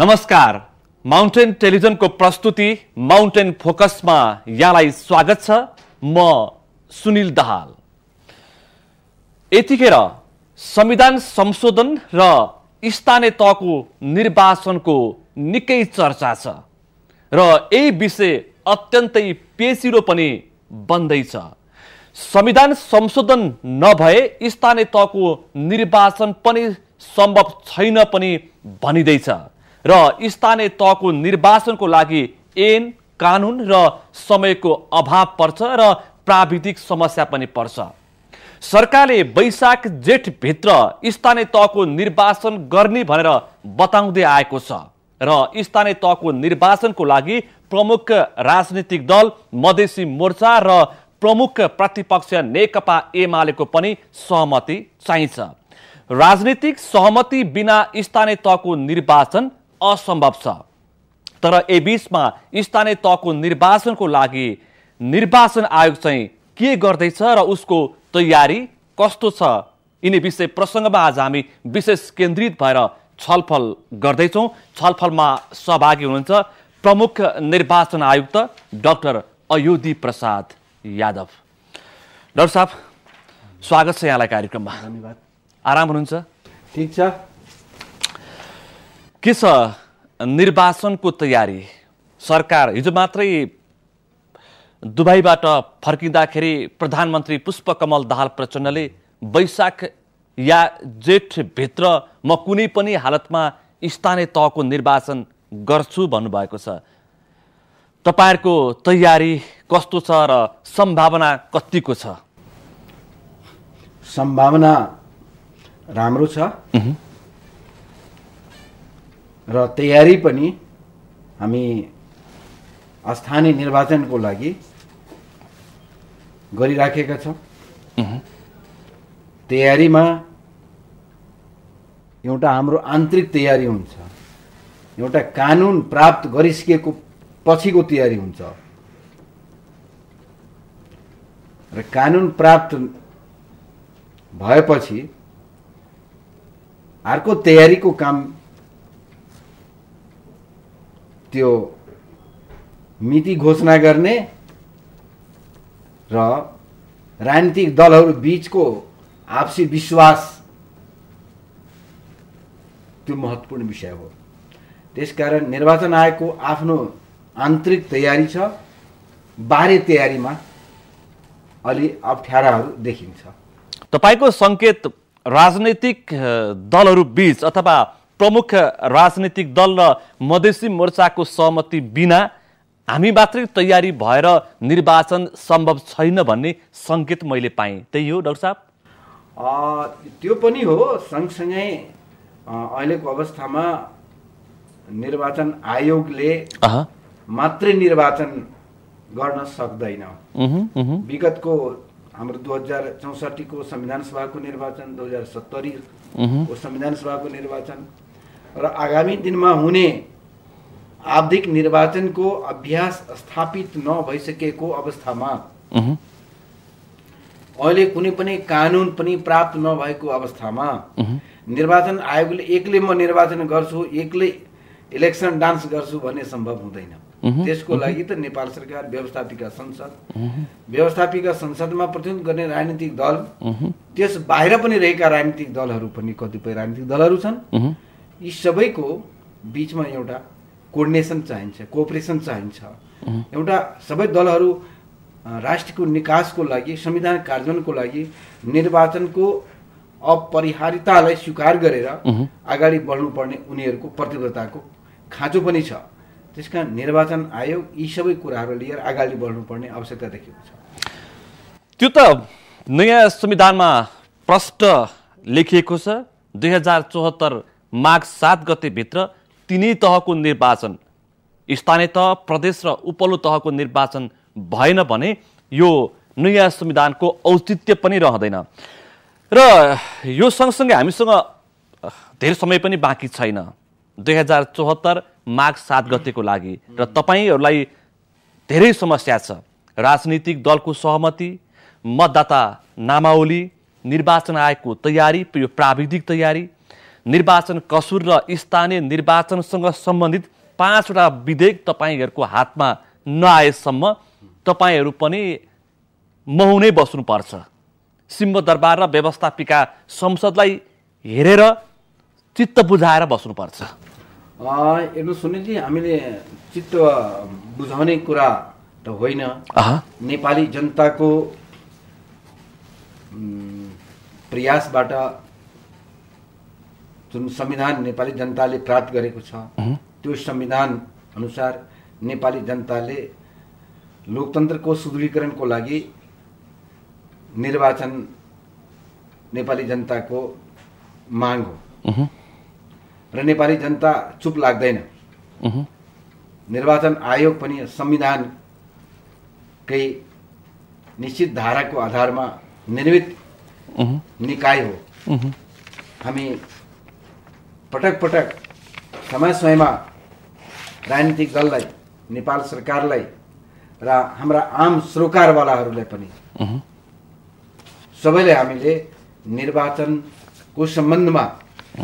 नमस्कार माउन्टेन टेलिभिजनको प्रस्तुति माउन्टेन फोकसमा यहाँलाई स्वागत छ म सुनिल दहाल यतिखेर संविधान संशोधन र स्थानीय तहको निर्वाचनको निकै चर्चा छ र यही विषय अत्यन्तै पेचिलो पनि बन्दैछ संविधान संशोधन नभए स्थानीय तहको निर्वाचन पनि सम्भव छैन पनि भनिँदैछ र स्थानीय तहको निर्वाचनको लागि ऐन कानुन र समयको अभाव पर्छ र प्राविधिक समस्या पनि पर्छ सरकारले वैशाख जेठभित्र स्थानीय तहको निर्वाचन गर्ने भनेर बताउँदै आएको छ र स्थानीय तहको निर्वाचनको लागि प्रमुख राजनीतिक दल मधेसी मोर्चा र प्रमुख प्रतिपक्ष नेकपा एमालेको पनि सहमति चाहिन्छ राजनीतिक सहमति बिना स्थानीय तहको निर्वाचन असम्भव छ तर ए बिचमा स्थानीय तहको निर्वाचनको लागि निर्वाचन आयोग चाहिँ के गर्दैछ र उसको तयारी कस्तो छ यिनी विषय प्रसङ्गमा आज हामी विशेष केन्द्रित भएर छलफल गर्दैछौँ छलफलमा सहभागी हुनुहुन्छ प्रमुख निर्वाचन आयुक्त डाक्टर अयोधी प्रसाद यादव डाक्टर साहब स्वागत छ यहाँलाई कार्यक्रममा धन्यवाद आराम हुनुहुन्छ ठिक छ के छ निर्वाचनको तयारी सरकार हिजो मात्रै दुबईबाट फर्किँदाखेरि प्रधानमन्त्री पुष्पकमल दाहाल प्रचण्डले वैशाख या जेठभित्र म कुनै पनि हालतमा स्थानीय तहको निर्वाचन गर्छु भन्नुभएको छ तपाईँहरूको तयारी कस्तो छ र सम्भावना कतिको छ सम्भावना राम्रो छ र तयारी पनि हामी स्थानीय निर्वाचनको लागि गरिराखेका छौँ तयारीमा एउटा हाम्रो आन्तरिक तयारी हुन्छ एउटा कानुन प्राप्त गरिसकेको पछिको तयारी हुन्छ र कानुन प्राप्त भएपछि अर्को तयारीको काम त्यो मिति घोषणा गर्ने र राजनीतिक दलहरू बिचको आपसी विश्वास त्यो महत्त्वपूर्ण विषय हो त्यसकारण निर्वाचन आयोगको आफ्नो आन्तरिक तयारी छ बाह्य तयारीमा अलि अप्ठ्याराहरू देखिन्छ तपाईँको सङ्केत राजनैतिक दलहरू बिच अथवा प्रमुख राजनीतिक दल र मधेसी मोर्चाको सहमति बिना हामी मात्रै तयारी भएर निर्वाचन सम्भव छैन भन्ने सङ्केत मैले पाएँ त्यही हो डाक्टर साहब त्यो पनि हो सँगसँगै अहिलेको अवस्थामा निर्वाचन आयोगले मात्रै निर्वाचन गर्न सक्दैन विगतको हाम्रो दुई हजार चौसठीको संविधान सभाको निर्वाचन दुई हजार सत्तरीको संविधान सभाको निर्वाचन र आगामी दिनमा हुने आवधिक निर्वाचनको अभ्यास स्थापित नभइसकेको अवस्थामा अहिले कुनै पनि कानुन पनि प्राप्त नभएको अवस्थामा निर्वाचन आयोगले एक्लै म निर्वाचन गर्छु एक्लै इलेक्सन डान्स गर्छु भन्ने सम्भव हुँदैन त्यसको लागि त नेपाल सरकार व्यवस्थापिका संसद व्यवस्थापिका संसदमा प्रतिनिधित्व गर्ने राजनीतिक दल त्यस बाहिर पनि रहेका राजनीतिक दलहरू पनि कतिपय राजनीतिक दलहरू छन् यी सबैको बिचमा एउटा कोर्डिनेसन चाहिन्छ कोअपरेसन चाहिन्छ एउटा सबै दलहरू राष्ट्रको निकासको लागि संविधान कार्यान्वयनको लागि निर्वाचनको अपरिहार्यतालाई स्वीकार गरेर अगाडि बढ्नुपर्ने उनीहरूको प्रतिबद्धताको खाँचो पनि छ त्यस कारण निर्वाचन आयोग यी सबै कुराहरू लिएर अगाडि बढ्नुपर्ने आवश्यकता देखिएको छ त्यो त नयाँ संविधानमा प्रष्ट लेखिएको छ दुई हजार चौहत्तर माघ सात भित्र तिनै तहको निर्वाचन स्थानीय तह प्रदेश र उपल्लो तहको निर्वाचन भएन भने यो नयाँ संविधानको औचित्य पनि रहँदैन र यो सँगसँगै हामीसँग धेरै समय पनि बाँकी छैन दुई हजार चौहत्तर माघ सात गतेको लागि र तपाईँहरूलाई धेरै समस्या छ राजनीतिक दलको सहमति मतदाता नामावली निर्वाचन आयोगको तयारी यो प्राविधिक तयारी निर्वाचन कसुर र स्थानीय निर्वाचनसँग सम्बन्धित पाँचवटा विधेयक तपाईँहरूको हातमा नआएसम्म तपाईँहरू पनि नै बस्नुपर्छ सिंहदरबार र व्यवस्थापिका संसदलाई हेरेर चित्त बुझाएर बस्नुपर्छ हेर्नु सुनिलजी हामीले चित्त बुझाउने कुरा त होइन नेपाली जनताको प्रयासबाट जुन संविधान नेपाली जनताले प्राप्त गरेको छ त्यो संविधान अनुसार नेपाली जनताले लोकतन्त्रको सुदृढीकरणको लागि निर्वाचन नेपाली जनताको माग हो र नेपाली जनता चुप लाग्दैन निर्वाचन आयोग पनि संविधानकै निश्चित धाराको आधारमा निर्मित निकाय हो हामी पटक पटक समय समयमा राजनीतिक दललाई नेपाल सरकारलाई र हाम्रा आम सरकारवालाहरूलाई पनि सबैले हामीले निर्वाचनको सम्बन्धमा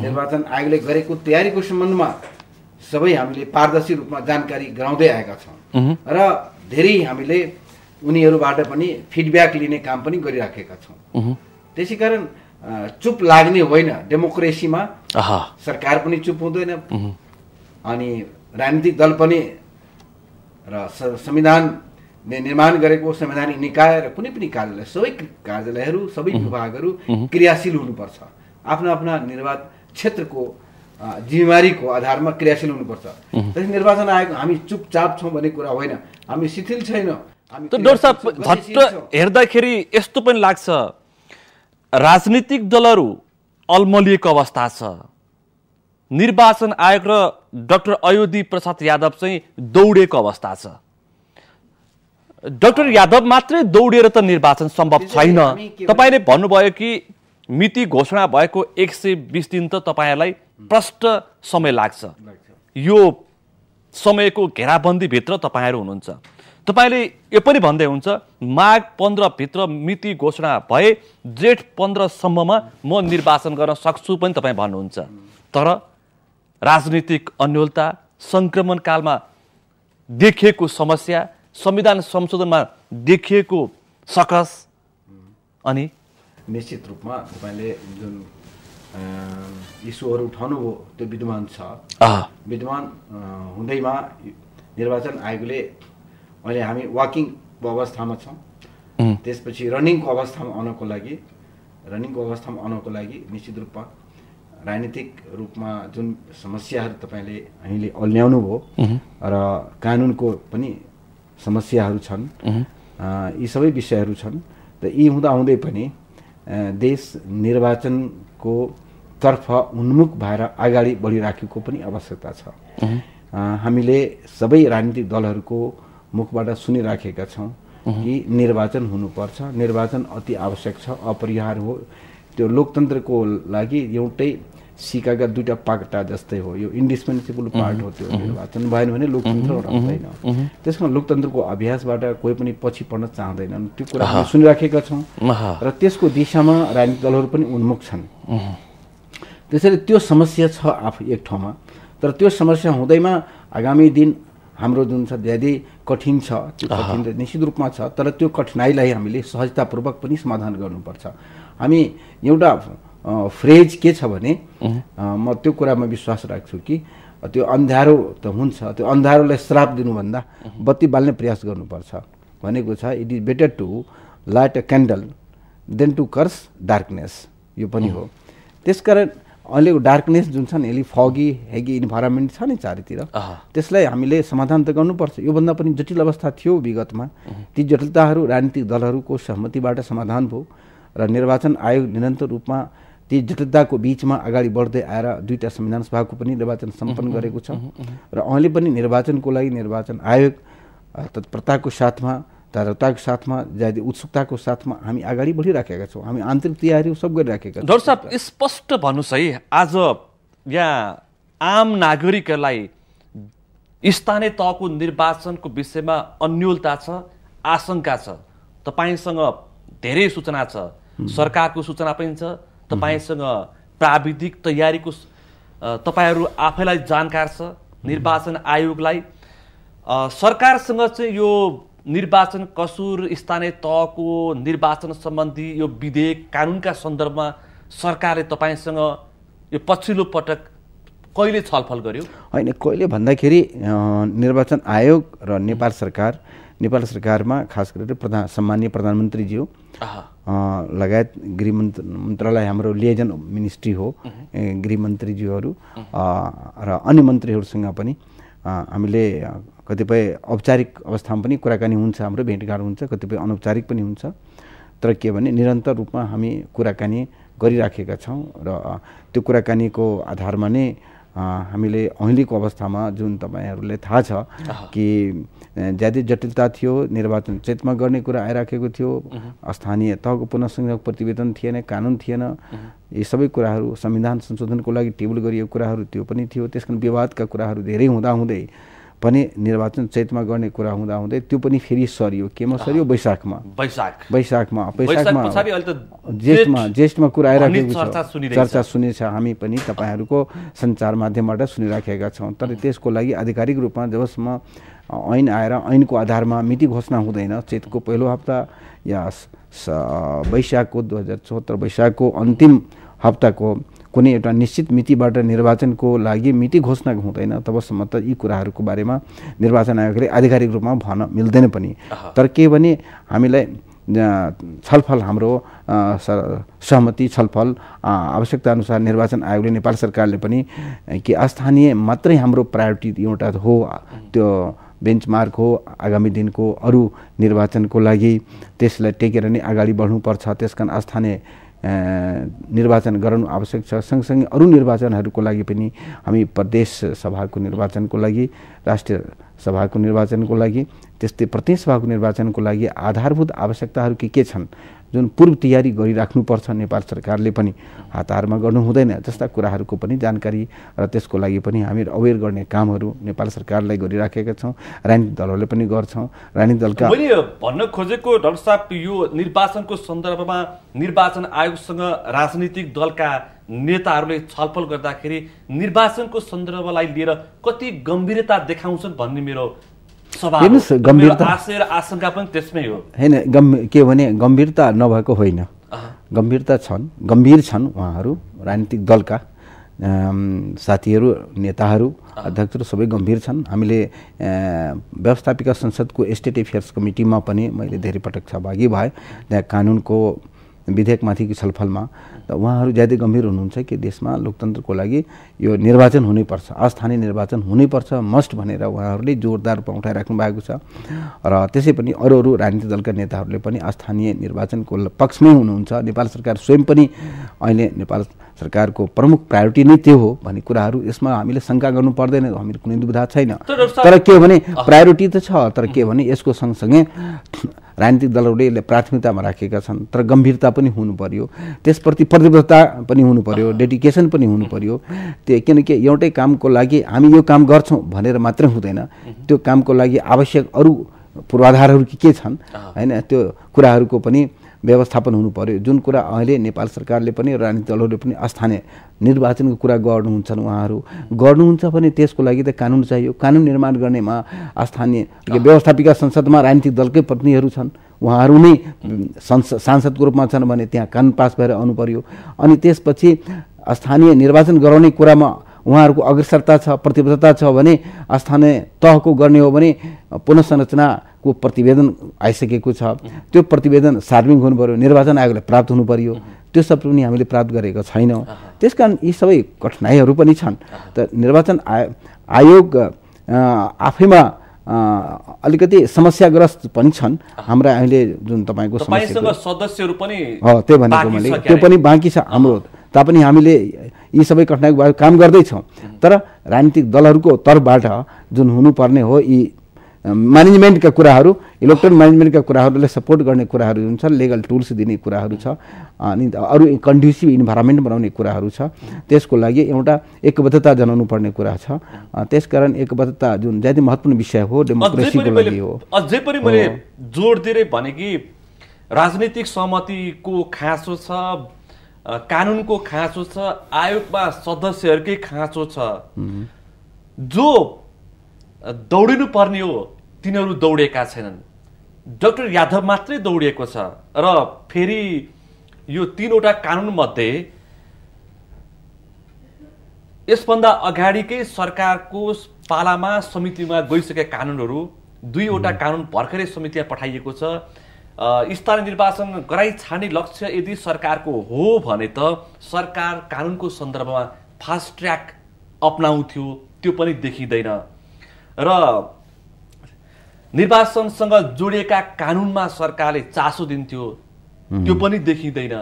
निर्वाचन आयोगले गरेको तयारीको सम्बन्धमा सबै हामीले पारदर्शी रूपमा जानकारी गराउँदै आएका छौँ र धेरै हामीले उनीहरूबाट पनि फिडब्याक लिने काम पनि गरिराखेका छौँ त्यसै कारण चुप लाग्ने होइन डेमोक्रेसीमा सरकार पनि चुप हुँदैन अनि राजनीतिक दल पनि र संविधानले निर्माण गरेको संवैधानिक निकाय र कुनै पनि कार्यालय सबै कार्यालयहरू सबै विभागहरू क्रियाशील हुनुपर्छ आफ्ना आफ्ना निर्वाच क्षेत्रको जिम्मेवारीको आधारमा क्रियाशील हुनुपर्छ त्यसै निर्वाचन आयोग हामी चुपचाप छौँ भन्ने कुरा होइन हामी शिथिल छैनौँ हेर्दाखेरि यस्तो पनि लाग्छ राजनीतिक दलहरू अल्मलिएको अवस्था छ निर्वाचन आयोग र डाक्टर अयोधी प्रसाद यादव चाहिँ दौडेको अवस्था छ डाक्टर यादव मात्रै दौडेर त निर्वाचन सम्भव छैन तपाईँले भन्नुभयो कि मिति घोषणा भएको एक सय बिस दिन त तपाईँहरूलाई प्रष्ट समय लाग्छ यो समयको घेराबन्दीभित्र तपाईँहरू हुनुहुन्छ तपाईँले यो पनि भन्दै हुन्छ माघ पन्ध्रभित्र मिति घोषणा भए जेठ पन्ध्रसम्ममा म निर्वाचन गर्न सक्छु पनि तपाईँ भन्नुहुन्छ तर राजनीतिक अन्यलता सङ्क्रमणकालमा देखिएको समस्या संविधान संशोधनमा देखिएको सकस अनि निश्चित रूपमा तपाईँले जुन इस्युहरू उठाउनुभयो त्यो विद्यमान छ विद्यमान हुँदैमा निर्वाचन आयोगले अहिले हामी वाकिङको अवस्थामा छौँ त्यसपछि रनिङको अवस्थामा आउनको लागि रनिङको अवस्थामा आउनको लागि निश्चित रूपमा राजनीतिक रूपमा जुन समस्याहरू तपाईँले हामीले भयो र कानुनको पनि समस्याहरू छन् यी सबै विषयहरू छन् त यी हुँदाहुँदै पनि देश निर्वाचनको तर्फ उन्मुख भएर अगाडि बढिराखेको पनि आवश्यकता छ हामीले सबै राजनीतिक दलहरूको मुखबाट सुनिराखेका छौँ कि निर्वाचन हुनुपर्छ निर्वाचन अति आवश्यक छ अपरिहार हो त्यो लोकतन्त्रको लागि एउटै सिकाका दुईवटा पाकटा जस्तै हो यो इन्डिसपेन्सिबल पार्ट हो त्यो निर्वाचन भएन भने लोकतन्त्र रहँदैन त्यस कारण लोकतन्त्रको अभ्यासबाट कोही पनि पछि पर्न चाहँदैनन् त्यो कुरा हामी सुनिराखेका छौँ र त्यसको दिशामा राजनीतिक दलहरू पनि उन्मुख छन् त्यसैले त्यो समस्या छ आफू एक ठाउँमा तर त्यो समस्या हुँदैमा आगामी दिन हाम्रो जुन छ धेरै कठिन छ कठिन निश्चित रूपमा छ तर त्यो कठिनाइलाई हामीले सहजतापूर्वक पनि समाधान गर्नुपर्छ हामी एउटा फ्रेज के छ भने म त्यो कुरामा विश्वास राख्छु कि त्यो अन्धारो त हुन्छ त्यो अन्धारोलाई श्राप दिनुभन्दा बत्ती बाल्ने प्रयास गर्नुपर्छ भनेको छ it is better to light a candle than to curse darkness यो पनि हो त्यसकारण अहिले डार्कनेस जुन छ नि अलिक फगी हेगी इन्भाइरोमेन्ट छ नि चारैतिर त्यसलाई हामीले समाधान त गर्नुपर्छ योभन्दा पनि जटिल अवस्था थियो विगतमा ती जटिलताहरू राजनीतिक दलहरूको सहमतिबाट समाधान भयो र निर्वाचन आयोग निरन्तर रूपमा ती जटिलताको बिचमा अगाडि बढ्दै आएर दुईवटा संविधान सभाको पनि निर्वाचन सम्पन्न गरेको छ र अहिले पनि निर्वाचनको लागि निर्वाचन आयोग तत्परताको साथमा तयारताको साथमा ज्यादा उत्सुकताको साथमा हामी अगाडि बढिराखेका छौँ हामी आन्तरिक तयारी सब गरिराखेका छौँ साहब स्पष्ट भन्नुहोस् है आज यहाँ आम नागरिकलाई स्थानीय तहको निर्वाचनको विषयमा अन्यलता छ आशंका छ तपाईँसँग धेरै सूचना छ सरकारको सूचना पनि छ तपाईँसँग प्राविधिक तयारीको तपाईँहरू आफैलाई जानकार छ निर्वाचन आयोगलाई सरकारसँग चाहिँ यो निर्वाचन कसुर स्थानीय तहको निर्वाचन सम्बन्धी यो विधेयक कानुनका सन्दर्भमा सरकारले तपाईँसँग यो पछिल्लो पटक कहिले छलफल गर्यो होइन कहिले भन्दाखेरि निर्वाचन आयोग र नेपाल सरकार नेपाल सरकारमा खास गरेर प्रधान सम्मान्य प्रधानमन्त्रीज्यू लगायत गृह मन्त्र मन्त्रालय हाम्रो लिएजन मिनिस्ट्री हो गृहमन्त्रीज्यूहरू र अन्य मन्त्रीहरूसँग पनि हामीले कतिपय औपचारिक अवस्थामा पनि कुराकानी हुन्छ हाम्रो भेटघाट हुन्छ कतिपय अनौपचारिक पनि हुन्छ तर के भने निरन्तर रूपमा हामी कुराकानी गरिराखेका छौँ र त्यो कुराकानीको आधारमा नै हामीले अहिलेको अवस्थामा जुन तपाईँहरूलाई थाहा छ कि ज्यादै जटिलता थियो निर्वाचन चेतमा गर्ने कुरा आइराखेको थियो स्थानीय तहको पुनसंयोग प्रतिवेदन थिएन कानुन थिएन यी सबै कुराहरू संविधान संशोधनको लागि टेबल गरिएको कुराहरू त्यो पनि थियो त्यस कारण विवादका कुराहरू धेरै हुँदाहुँदै पनि निर्वाचन चैतमा गर्ने कुरा हुँदा हुँदै त्यो पनि फेरि सरियो केमा सरियो वैशाखमा वैशाख वैशाखमा वैशाखमा ज्येष्ठमा ज्येष्ठमा कुरा आइराखेको छ चर्चा सुनेछ हामी पनि तपाईँहरूको सञ्चार माध्यमबाट सुनिराखेका छौँ तर त्यसको लागि आधिकारिक रूपमा जबसम्म ऐन आएर ऐनको आधारमा मिति घोषणा हुँदैन चैतको पहिलो हप्ता या वैशाखको दुई हजार चौहत्तर वैशाखको अन्तिम हप्ताको कुनै एउटा निश्चित मितिबाट निर्वाचनको लागि मिति घोषणा हुँदैन तबसम्म त यी कुराहरूको बारेमा निर्वाचन आयोगले आधिकारिक रूपमा भन्न मिल्दैन पनि तर के भने हामीलाई छलफल हाम्रो सहमति छलफल आवश्यकता अनुसार निर्वाचन आयोगले नेपाल सरकारले पनि कि स्थानीय मात्रै हाम्रो प्रायोरिटी एउटा हो त्यो बेन्चमार्क हो आगामी दिनको अरू निर्वाचनको लागि त्यसलाई टेकेर नै अगाडि बढ्नुपर्छ त्यस कारण स्थानीय निर्वाचन गराउनु आवश्यक छ सँगसँगै अरू निर्वाचनहरूको लागि पनि हामी प्रदेश सभाको निर्वाचनको लागि राष्ट्रिय सभाको निर्वाचनको लागि त्यस्तै प्रदेश सभाको निर्वाचनको लागि आधारभूत आवश्यकताहरू के के छन् जुन पूर्व तयारी गरिराख्नुपर्छ नेपाल सरकारले पनि हतारमा गर्नु हुँदैन जस्ता कुराहरूको पनि जानकारी र त्यसको लागि पनि हामी अवेर गर्ने कामहरू नेपाल सरकारलाई गरिराखेका छौँ राजनीतिक दलहरूले पनि गर्छौँ राजनीतिक दलका मैले भन्न खोजेको डाक्टर साहब यो निर्वाचनको सन्दर्भमा निर्वाचन आयोगसँग राजनीतिक दलका नेताहरूले छलफल गर्दाखेरि निर्वाचनको सन्दर्भलाई लिएर कति गम्भीरता देखाउँछन् भन्ने मेरो गम्भीरता आशंका पनि त्यसमै हो होइन के भने गम्भीरता नभएको होइन गम्भीरता छन् गम्भीर छन् उहाँहरू राजनीतिक दलका साथीहरू नेताहरू अध्यक्षहरू सबै गम्भीर छन् हामीले व्यवस्थापिका संसदको स्टेट एफेयर्स कमिटीमा पनि मैले धेरै पटक सहभागी भएँ त्यहाँ कानुनको विधेयकमाथिको छलफलमा त उहाँहरू ज्यादै गम्भीर हुनुहुन्छ कि देशमा लोकतन्त्रको लागि यो निर्वाचन हुनैपर्छ अस्थानीय निर्वाचन हुनैपर्छ मस्ट भनेर उहाँहरूले जोरदार रूपमा उठाइराख्नु भएको छ र त्यसै पनि अरू अरू राजनीतिक दलका नेताहरूले पनि स्थानीय निर्वाचनको पक्षमै हुनुहुन्छ नेपाल सरकार स्वयं पनि अहिले नेपाल सरकारको प्रमुख प्रायोरिटी नै त्यो हो भन्ने कुराहरू यसमा हामीले शङ्का गर्नु पर्दैन हामी कुनै दुविधा छैन तर के हो भने प्रायोरिटी त छ तर के भने यसको सँगसँगै राजनीतिक दलहरूले यसलाई प्राथमिकतामा राखेका छन् तर गम्भीरता पनि हुनु पर्यो त्यसप्रति प्रतिबद्धता पनि हुनु पर्यो डेडिकेसन पनि हुनु पर्यो त्यो किनकि एउटै कामको लागि हामी यो काम गर्छौँ भनेर मात्रै हुँदैन त्यो कामको लागि आवश्यक अरू पूर्वाधारहरू के के छन् होइन त्यो कुराहरूको पनि व्यवस्थापन हुनु पर्यो जुन कुरा अहिले नेपाल सरकारले पनि राजनीतिक दलहरूले पनि स्थानीय निर्वाचनको कुरा गर्नुहुन्छन् उहाँहरू गर्नुहुन्छ भने त्यसको लागि त कानुन चाहियो कानुन निर्माण गर्नेमा स्थानीय व्यवस्थापिका संसदमा राजनीतिक दलकै प्रतिनिधिहरू छन् उहाँहरू नै संसद सांसदको रूपमा छन् भने त्यहाँ कानुन पास भएर आउनु पर्यो अनि त्यसपछि स्थानीय निर्वाचन गराउने कुरामा उहाँहरूको अग्रसरता छ प्रतिबद्धता छ भने स्थानीय तहको गर्ने हो भने पुनसंरचनाको प्रतिवेदन आइसकेको छ त्यो प्रतिवेदन सार्वजनिक हुनु पऱ्यो निर्वाचन आयोगले प्राप्त हुनु पऱ्यो त्यो सब पनि हामीले प्राप्त गरेको छैनौँ त्यस कारण यी सबै कठिनाइहरू पनि छन् त निर्वाचन आयोग आफैमा अलिकति समस्याग्रस्त पनि छन् हाम्रा अहिले जुन तपाईँको समस्या सदस्यहरू पनि हो त्यो भनेको मैले त्यो पनि बाँकी छ हाम्रो तापनि हामीले यी सबै कठिनाइको बारेमा काम गर्दैछौँ तर राजनीतिक दलहरूको तर्फबाट जुन हुनुपर्ने हो यी म्यानेजमेन्टका कुराहरू इलेक्ट्रोन म्यानेजमेन्टका कुराहरूलाई सपोर्ट गर्ने कुराहरू जुन छ लिगल टुल्स दिने कुराहरू छ अनि अरू कन्ड्युसिभ इन्भाइरोमेन्ट बनाउने कुराहरू छ त्यसको लागि एउटा एकबद्धता जनाउनु पर्ने कुरा छ त्यसकारण एकबद्धता जुन ज्यादै महत्त्वपूर्ण विषय हो डेमोक्रेसीको लागि हो अझै पनि मैले जोड दिएर भने कि राजनीतिक सहमतिको खाँचो छ कानुनको खाँचो छ आयोगमा सदस्यहरूकै खाँचो छ जो दौडिनु पर्ने हो तिनीहरू दौडेका छैनन् डक्टर यादव मात्रै दौडिएको छ र फेरि यो तिनवटा कानुनमध्ये यसभन्दा अगाडिकै सरकारको पालामा समितिमा गइसकेका कानुनहरू दुईवटा कानुन भर्खरै समितिमा पठाइएको छ स्थानीय निर्वाचन गराइ छाने लक्ष्य यदि सरकारको हो भने त सरकार कानुनको सन्दर्भमा फास्ट ट्र्याक अप्नाउँथ्यो त्यो पनि देखिँदैन र निर्वाचनसँग जोडिएका कानुनमा सरकारले चासो दिन्थ्यो त्यो पनि देखिँदैन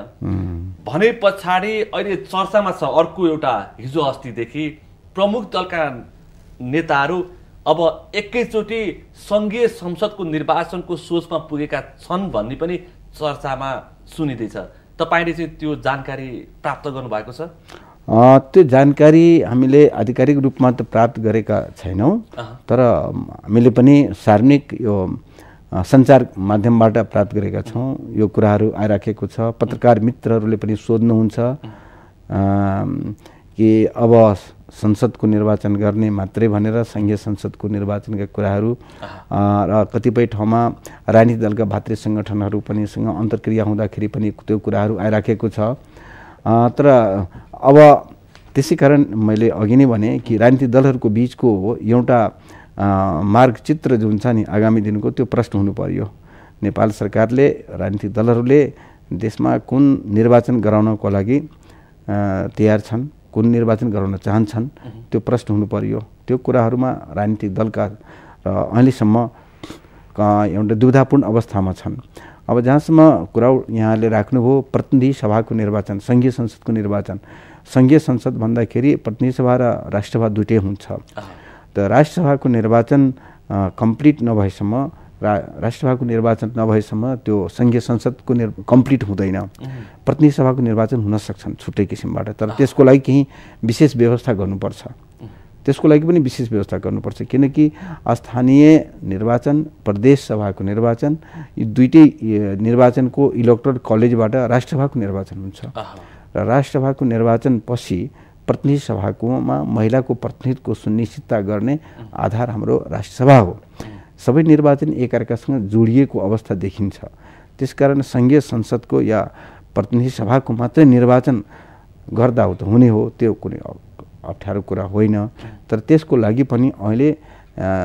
भने पछाडि अहिले चर्चामा छ अर्को एउटा हिजो अस्तिदेखि प्रमुख दलका नेताहरू अब एकैचोटि सङ्घीय संसदको निर्वाचनको सोचमा पुगेका छन् भन्ने पनि चर्चामा सुनिँदैछ तपाईँले चाहिँ त्यो जानकारी प्राप्त गर्नुभएको छ त्यो जानकारी हामीले आधिकारिक रूपमा त प्राप्त गरेका छैनौँ तर हामीले पनि सार्वजनिक यो सञ्चार माध्यमबाट प्राप्त गरेका छौँ यो कुराहरू आइराखेको छ पत्रकार मित्रहरूले पनि सोध्नुहुन्छ कि अब संसदको निर्वाचन गर्ने मात्रै भनेर सङ्घीय संसदको निर्वाचनका कुराहरू र कतिपय ठाउँमा राजनीतिक दलका भातृ सङ्गठनहरू पनिसँग अन्तर्क्रिया हुँदाखेरि पनि त्यो कुराहरू आइराखेको छ तर अब त्यसै कारण मैले अघि नै भने कि राजनीतिक दलहरूको बिचको एउटा मार्गचित्र जुन छ नि आगामी दिनको त्यो प्रश्न हुनु पर्यो नेपाल सरकारले राजनीतिक दलहरूले देशमा कुन निर्वाचन गराउनको लागि तयार छन् कुन निर्वाचन गराउन चाहन्छन् त्यो प्रश्न हुनु पर्यो त्यो कुराहरूमा राजनीतिक दलका र अहिलेसम्म एउटा दुविधापूर्ण अवस्थामा छन् अब जहाँसम्म कुरा यहाँले राख्नुभयो प्रतिनिधि सभाको निर्वाचन सङ्घीय संसदको निर्वाचन सङ्घीय संसद भन्दाखेरि प्रतिनिधि सभा र राष्ट्रसभा दुइटै हुन्छ त राष्ट्रसभाको निर्वाचन कम्प्लिट नभएसम्म रा राष्ट्रसभाको निर्वाचन नभएसम्म त्यो सङ्घीय संसदको निर् कम्प्लिट हुँदैन प्रतिनिधि सभाको निर्वाचन हुन सक्छन् छुट्टै किसिमबाट तर त्यसको लागि केही विशेष व्यवस्था गर्नुपर्छ त्यसको लागि पनि विशेष व्यवस्था गर्नुपर्छ किनकि स्थानीय निर्वाचन प्रदेश सभाको निर्वाचन यी दुइटै निर्वाचनको इलेक्ट्रल कलेजबाट राष्ट्रसभाको निर्वाचन हुन्छ र राष्ट्रसभाको निर्वाचनपछि प्रतिनिधि सभाकोमा महिलाको प्रतिनिधित्वको सुनिश्चितता गर्ने आधार हाम्रो राष्ट्रसभा हो सबै निर्वाचन एकअर्कासँग जोडिएको अवस्था देखिन्छ त्यसकारण सङ्घीय संसदको या प्रतिनिधि सभाको मात्रै निर्वाचन गर्दा हो त हुने हो त्यो कुनै अप्ठ्यारो कुरा होइन तर त्यसको लागि पनि अहिले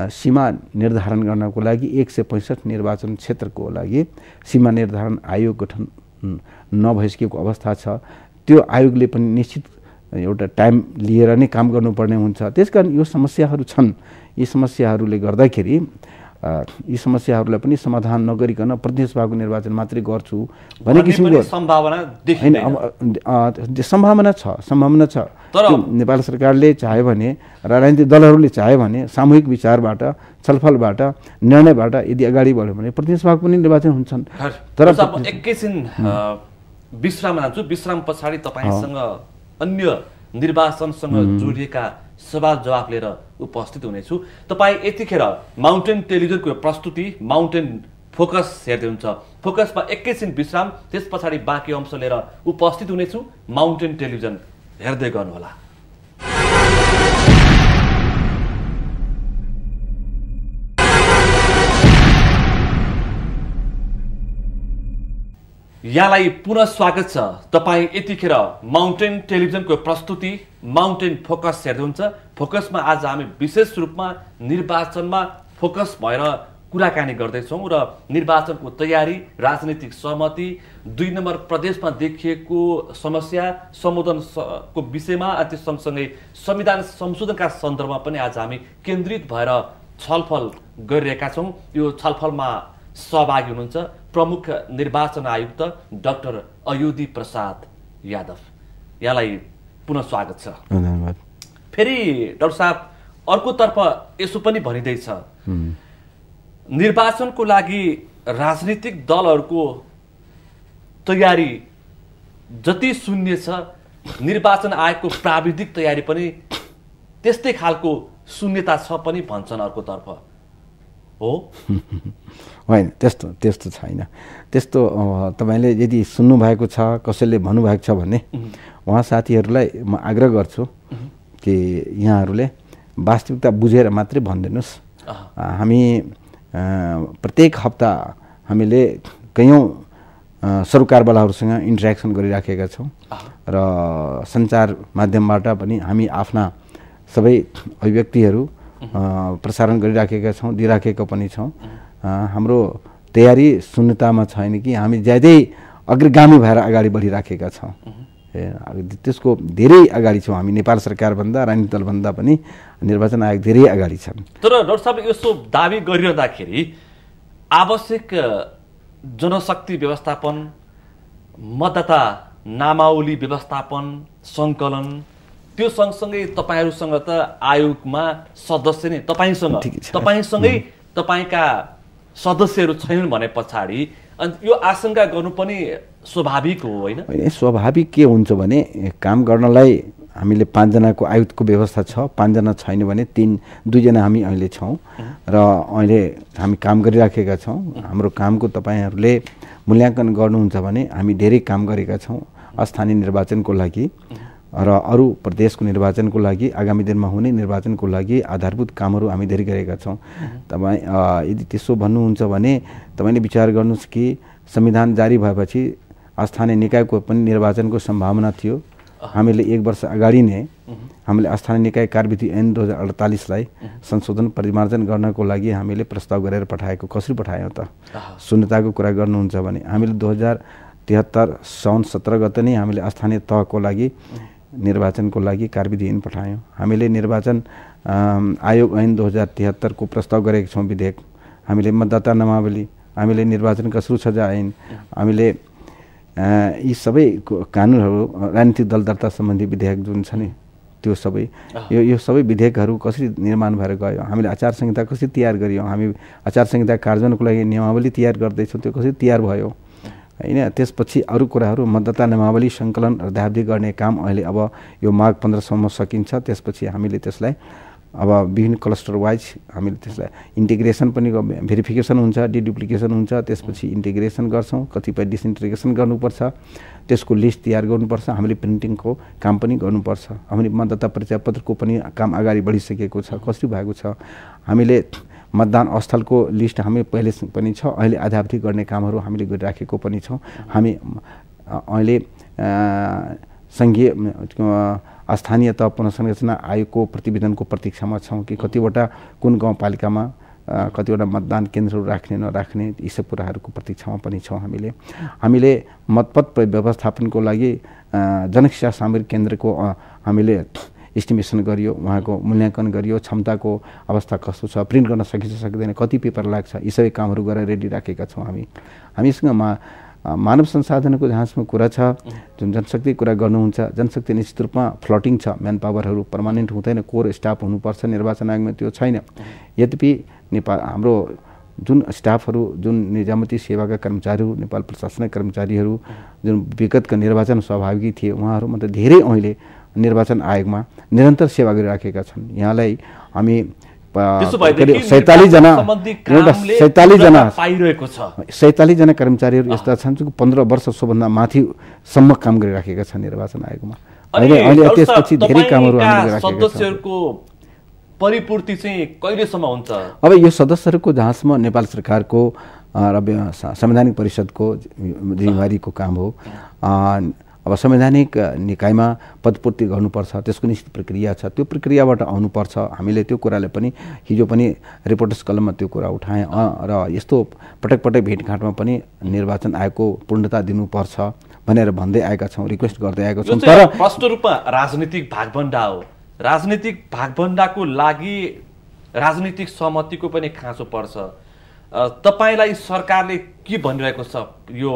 सीमा निर्धारण गर्नको लागि एक सय पैँसठ निर्वाचन क्षेत्रको लागि सीमा निर्धारण आयोग गठन नभइसकेको अवस्था छ त्यो आयोगले पनि निश्चित एउटा टाइम लिएर नै काम गर्नुपर्ने हुन्छ त्यस यो समस्याहरू छन् यी समस्याहरूले गर्दाखेरि यी समस्याहरूलाई पनि समाधान नगरिकन सभाको निर्वाचन मात्रै गर्छु भन्ने किसिमको सम्भावना सम्भावना छ सम्भावना छ नेपाल सरकारले चाह्यो भने राजनीतिक दलहरूले चाह्यो भने सामूहिक विचारबाट छलफलबाट निर्णयबाट यदि अगाडि बढ्यो भने सभाको पनि निर्वाचन हुन्छन् तर एकैछिन विश्राम लान्छु विश्राम पछाडि तपाईँसँग अन्य निर्वाचनसँग जोडिएका सवाल जवाफ लिएर उपस्थित हुनेछु तपाईँ यतिखेर माउन्टेन टेलिभिजनको प्रस्तुति माउन्टेन फोकस हेर्दै हुन्छ फोकसमा एकैछिन विश्राम त्यस पछाडि बाँकी अंश लिएर उपस्थित हुनेछु माउन्टेन टेलिभिजन हेर्दै गर्नुहोला यहाँलाई पुनः स्वागत छ तपाईँ यतिखेर माउन्टेन टेलिभिजनको प्रस्तुति माउन्टेन फोकस हेर्दै हेर्नुहुन्छ फोकसमा आज हामी विशेष रूपमा निर्वाचनमा फोकस भएर कुराकानी गर्दैछौँ र निर्वाचनको तयारी राजनीतिक सहमति दुई नम्बर प्रदेशमा देखिएको समस्या सम्बोधनको विषयमा अनि त्यो सँगसँगै संविधान संशोधनका सन्दर्भमा पनि आज हामी केन्द्रित भएर छलफल गरिरहेका छौँ यो छलफलमा सहभागी हुनुहुन्छ प्रमुख निर्वाचन आयुक्त डाक्टर अयोधी प्रसाद यादव यहाँलाई पुनः स्वागत छ धन्यवाद फेरि डाक्टर साहब अर्कोतर्फ यसो पनि भनिँदैछ निर्वाचनको लागि राजनीतिक दलहरूको तयारी जति शून्य छ निर्वाचन आयोगको प्राविधिक तयारी पनि त्यस्तै खालको शून्यता छ पनि भन्छन् अर्कोतर्फ हो होइन त्यस्तो त्यस्तो छैन त्यस्तो तपाईँले यदि सुन्नुभएको छ कसैले भन्नुभएको छ भने उहाँ साथीहरूलाई म आग्रह गर्छु कि यहाँहरूले वास्तविकता बुझेर मात्रै भनिदिनुहोस् हामी प्रत्येक हप्ता हामीले कैयौँ सरकारवालाहरूसँग इन्ट्रेक्सन गरिराखेका छौँ र सञ्चार माध्यमबाट पनि हामी आफ्ना सबै अभिव्यक्तिहरू प्रसारण गरिराखेका छौँ दिइराखेका पनि छौँ हाम्रो तयारी शून्यतामा छैन कि हामी ज्यादै अग्रगामी भएर अगाडि बढिराखेका छौँ त्यसको धेरै अगाडि छौँ हामी नेपाल सरकारभन्दा राजनीति दलभन्दा पनि निर्वाचन आयोग धेरै अगाडि छन् तर डक्टर साहब यसो दावी गरिरहँदाखेरि आवश्यक जनशक्ति व्यवस्थापन मतदाता नामावली व्यवस्थापन सङ्कलन त्यो सँगसँगै तपाईँहरूसँग त आयोगमा सदस्य नै तपाईँसँग तपाईँसँगै तपाईँका सदस्यहरू छैनन् भने पछाडि अनि यो आशंका गर्नु पनि स्वाभाविक हो होइन स्वाभाविक के हुन्छ भने काम गर्नलाई हामीले पाँचजनाको आयुक्तको व्यवस्था छ पाँचजना छैन भने तिन दुईजना हामी अहिले छौँ र अहिले हामी काम गरिराखेका छौँ हाम्रो कामको तपाईँहरूले मूल्याङ्कन गर्नुहुन्छ भने हामी धेरै काम गरेका छौँ स्थानीय निर्वाचनको लागि र अरू प्रदेशको निर्वाचनको लागि आगामी दिनमा हुने निर्वाचनको लागि आधारभूत कामहरू हामी धेरै गरेका छौँ तपाईँ यदि त्यसो भन्नुहुन्छ भने तपाईँले विचार गर्नुहोस् कि संविधान जारी भएपछि स्थानीय निकायको पनि निर्वाचनको सम्भावना थियो हामीले एक वर्ष अगाडि नै हामीले स्थानीय निकाय कार्यविधि ऐन दुई हजार अडतालिसलाई संशोधन परिमार्जन गर्नको लागि हामीले प्रस्ताव गरेर पठाएको कसरी पठायौँ त शून्यताको कुरा गर्नुहुन्छ भने हामीले दुई हजार तिहत्तर साउन सत्र गते नै हामीले स्थानीय तहको लागि निर्वाचनको लागि कार्यविधि ऐन पठायौँ हामीले निर्वाचन आयोग ऐन दुई हजार तिहत्तरको प्रस्ताव गरेका छौँ विधेयक हामीले मतदाता नमावली हामीले निर्वाचनका सुसजा ऐन हामीले यी सबै कानुनहरू राजनीतिक दल दर्ता सम्बन्धी विधेयक जुन छ नि त्यो सबै यो यो सबै विधेयकहरू कसरी निर्माण भएर गयो हामीले आचार संहिता कसरी तयार गऱ्यौँ हामी आचार संहिता कार्यान्वयनको लागि नियमावली तयार गर्दैछौँ त्यो कसरी तयार भयो होइन त्यसपछि अरू कुराहरू मतदाता नियमावली सङ्कलन र धाब्दी गर्ने काम अहिले अब यो माघ पन्ध्रसम्म सकिन्छ त्यसपछि हामीले त्यसलाई अब विभिन्न क्लस्टर वाइज हामीले त्यसलाई इन्टिग्रेसन पनि भेरिफिकेसन हुन्छ डिडुप्लिकेसन हुन्छ त्यसपछि इन्टिग्रेसन गर्छौँ कतिपय डिसइन्टिग्रेसन गर्नुपर्छ त्यसको लिस्ट तयार गर्नुपर्छ हामीले प्रिन्टिङको काम पनि गर्नुपर्छ हामीले मतदाता परिचय पत्रको पनि काम अगाडि बढिसकेको छ कसरी भएको छ हामीले मतदान स्थलको लिस्ट हामी पहिले पनि छ अहिले अध्यावधि गर्ने कामहरू हामीले गरिराखेको पनि छौँ हामी अहिले सङ्घीय स्थानीय तह पुनर्संरचना आयोगको प्रतिवेदनको प्रतीक्षामा छौँ कि कतिवटा कुन गाउँपालिकामा कतिवटा मतदान केन्द्रहरू राख्ने नराख्ने यी सब कुराहरूको प्रतीक्षामा पनि छौँ हामीले हामीले मतपत व्यवस्थापनको लागि जनशिक्षा सामग्री केन्द्रको हामीले इस्टिमेसन गरियो उहाँको मूल्याङ्कन गरियो क्षमताको अवस्था कस्तो छ प्रिन्ट गर्न सकिन्छ सकिँदैन कति पेपर लाग्छ यी सबै कामहरू गरेर रेडी राखेका छौँ हामी हामीसँग मा मानव संसाधनको जहाँसम्म कुरा छ जुन जनशक्ति कुरा गर्नुहुन्छ जनशक्ति निश्चित रूपमा फ्लोटिङ छ म्यान पावरहरू पर्मानेन्ट हुँदैन कोर स्टाफ हुनुपर्छ निर्वाचन आयोगमा त्यो छैन यद्यपि नेपाल हाम्रो जुन स्टाफहरू जुन निजामती सेवाका कर्मचारीहरू नेपाल प्रशासनिक कर्मचारीहरू जुन विगतका निर्वाचन सहभागी थिए उहाँहरूमा त धेरै अहिले निर्वाचन आयोगमा निरन्तर सेवा गरिराखेका छन् यहाँलाई हामी सैतालिसजना एउटा सैतालिसजना पाइरहेको छ सैतालिसजना कर्मचारीहरू यस्ता छन् जो पन्ध्र वर्ष सोभन्दा माथिसम्म काम गरिराखेका छन् निर्वाचन आयोगमा अहिले त्यसपछि धेरै कामहरू सदस्यहरूको परिपूर्ति चाहिँ कहिलेसम्म हुन्छ अब यो सदस्यहरूको जहाँसम्म नेपाल सरकारको र संवैधानिक परिषदको जिम्मेवारीको काम हो अब संवैधानिक निकायमा पदपूर्ति गर्नुपर्छ त्यसको निश्चित प्रक्रिया छ त्यो प्रक्रियाबाट आउनुपर्छ हामीले त्यो कुराले पनि हिजो पनि रिपोर्टर्स कलममा त्यो कुरा उठाएँ र यस्तो पटक पटक भेटघाटमा पनि निर्वाचन आयोगको पूर्णता दिनुपर्छ भनेर भन्दै आएका छौँ रिक्वेस्ट गर्दै आएका छौँ तर स्पष्ट रूपमा राजनीतिक भागभन्डा हो राजनीतिक भागभन्डाको लागि राजनीतिक सहमतिको पनि खाँचो पर्छ तपाईँलाई सरकारले के भनिरहेको छ यो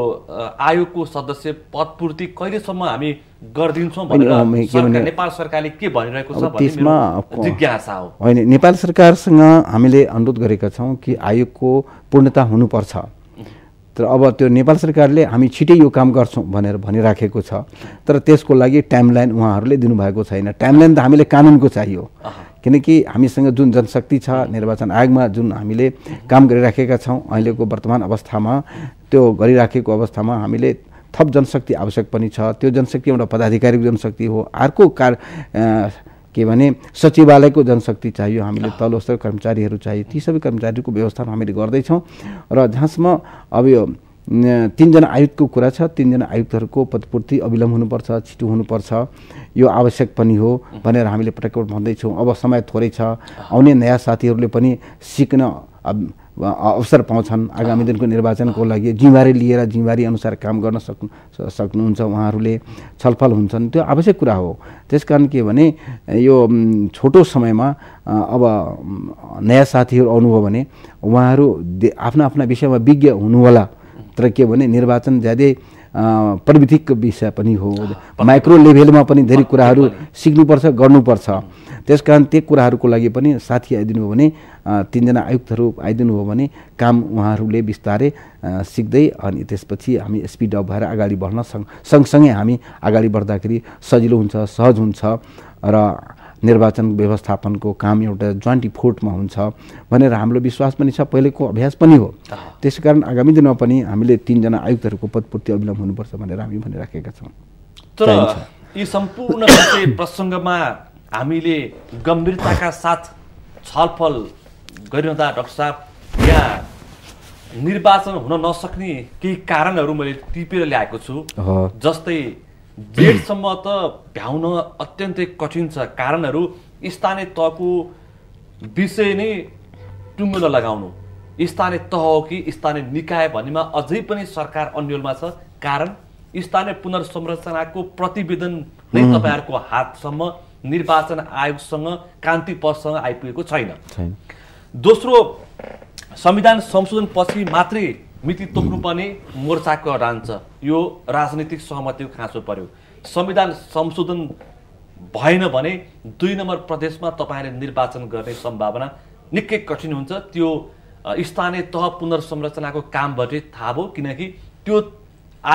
आयोगको सदस्य पदपूर्ति कहिलेसम्म हामी गरिदिन्छौँ नेपाल सरकारले के भनिरहेको छ त्यसमा जिज्ञासा हो होइन नेपाल सरकारसँग हामीले अनुरोध गरेका छौँ कि आयोगको पूर्णता हुनुपर्छ तर अब त्यो नेपाल सरकारले हामी छिटै यो काम गर्छौँ भनेर भनिराखेको छ तर त्यसको लागि टाइमलाइन उहाँहरूले दिनुभएको छैन टाइमलाइन त हामीले कानुनको चाहियो किनकि हामीसँग जुन जनशक्ति छ निर्वाचन आयोगमा जुन हामीले काम गरिराखेका छौँ अहिलेको वर्तमान अवस्थामा त्यो गरिराखेको अवस्थामा हामीले थप जनशक्ति आवश्यक पनि छ त्यो जनशक्ति एउटा पदाधिकारीको जनशक्ति हो अर्को कार के भने सचिवालयको जनशक्ति चाहियो हामीले तल स्तर कर्मचारीहरू चाहियो ती सबै कर्मचारीको व्यवस्थामा हामीले गर्दैछौँ र जहाँसम्म अब यो तिनजना आयुक्तको कुरा छ तिनजना आयुक्तहरूको पदपूर्ति अविलम्ब हुनुपर्छ छिटो हुनुपर्छ यो आवश्यक पनि हो भनेर हामीले पटक पटक भन्दैछौँ अब समय थोरै छ आउने नयाँ साथीहरूले पनि सिक्न अवसर पाउँछन् आगामी दिनको निर्वाचनको लागि जिम्मेवारी लिएर जिम्मेवारी अनुसार काम गर्न सक्नु सक्नुहुन्छ उहाँहरूले छलफल हुन्छन् त्यो आवश्यक कुरा हो त्यस कारण के भने यो छोटो समयमा अब नयाँ साथीहरू आउनुभयो भने उहाँहरू आफ्ना आफ्ना विषयमा विज्ञ हुनुहोला तर के भने निर्वाचन ज्यादै प्रविधिको विषय पनि हो माइक्रो लेभलमा पनि धेरै कुराहरू सिक्नुपर्छ गर्नुपर्छ त्यस कारण त्यो कुराहरूको लागि पनि साथी आइदिनु हो भने तिनजना आयुक्तहरू आइदिनु हो भने काम उहाँहरूले बिस्तारै सिक्दै अनि त्यसपछि हामी स्पिड अप भएर अगाडि बढ्न सँग सँगसँगै हामी अगाडि बढ्दाखेरि सजिलो हुन्छ सहज हुन्छ र निर्वाचन व्यवस्थापनको काम एउटा जोइन्ट इफोर्टमा हुन्छ भनेर हाम्रो विश्वास पनि छ पहिलेको अभ्यास पनि हो त्यस कारण आगामी दिनमा पनि हामीले तिनजना आयुक्तहरूको पदपूर्ति अविलम्ब हुनुपर्छ भनेर हामी भनिराखेका छौँ तर यी सम्पूर्ण प्रसङ्गमा हामीले गम्भीरताका साथ छलफल गरिरहँदा डक्टर साहब यहाँ निर्वाचन हुन नसक्ने केही कारणहरू मैले टिपेर ल्याएको छु जस्तै जेठसम्म त भ्याउन अत्यन्तै कठिन छ कारणहरू स्थानीय तहको विषय नै टुङ्गो लगाउनु स्थानीय तह हो कि स्थानीय निकाय भन्नेमा अझै पनि सरकार अन्यलमा छ कारण स्थानीय पुनर्संरचनाको प्रतिवेदन नै तपाईँहरूको हातसम्म निर्वाचन आयोगसँग कान्ति पदसँग आइपुगेको छैन दोस्रो संविधान संशोधनपछि मात्रै मिति तोक्नुपर्ने मोर्चाको रान्छ यो राजनीतिक सहमतिको खाँचो पर्यो संविधान संशोधन भएन भने दुई नम्बर प्रदेशमा तपाईँले निर्वाचन गर्ने सम्भावना निकै कठिन हुन्छ त्यो स्थानीय तह पुनर्संरचनाको कामबाट थाहा भयो किनकि त्यो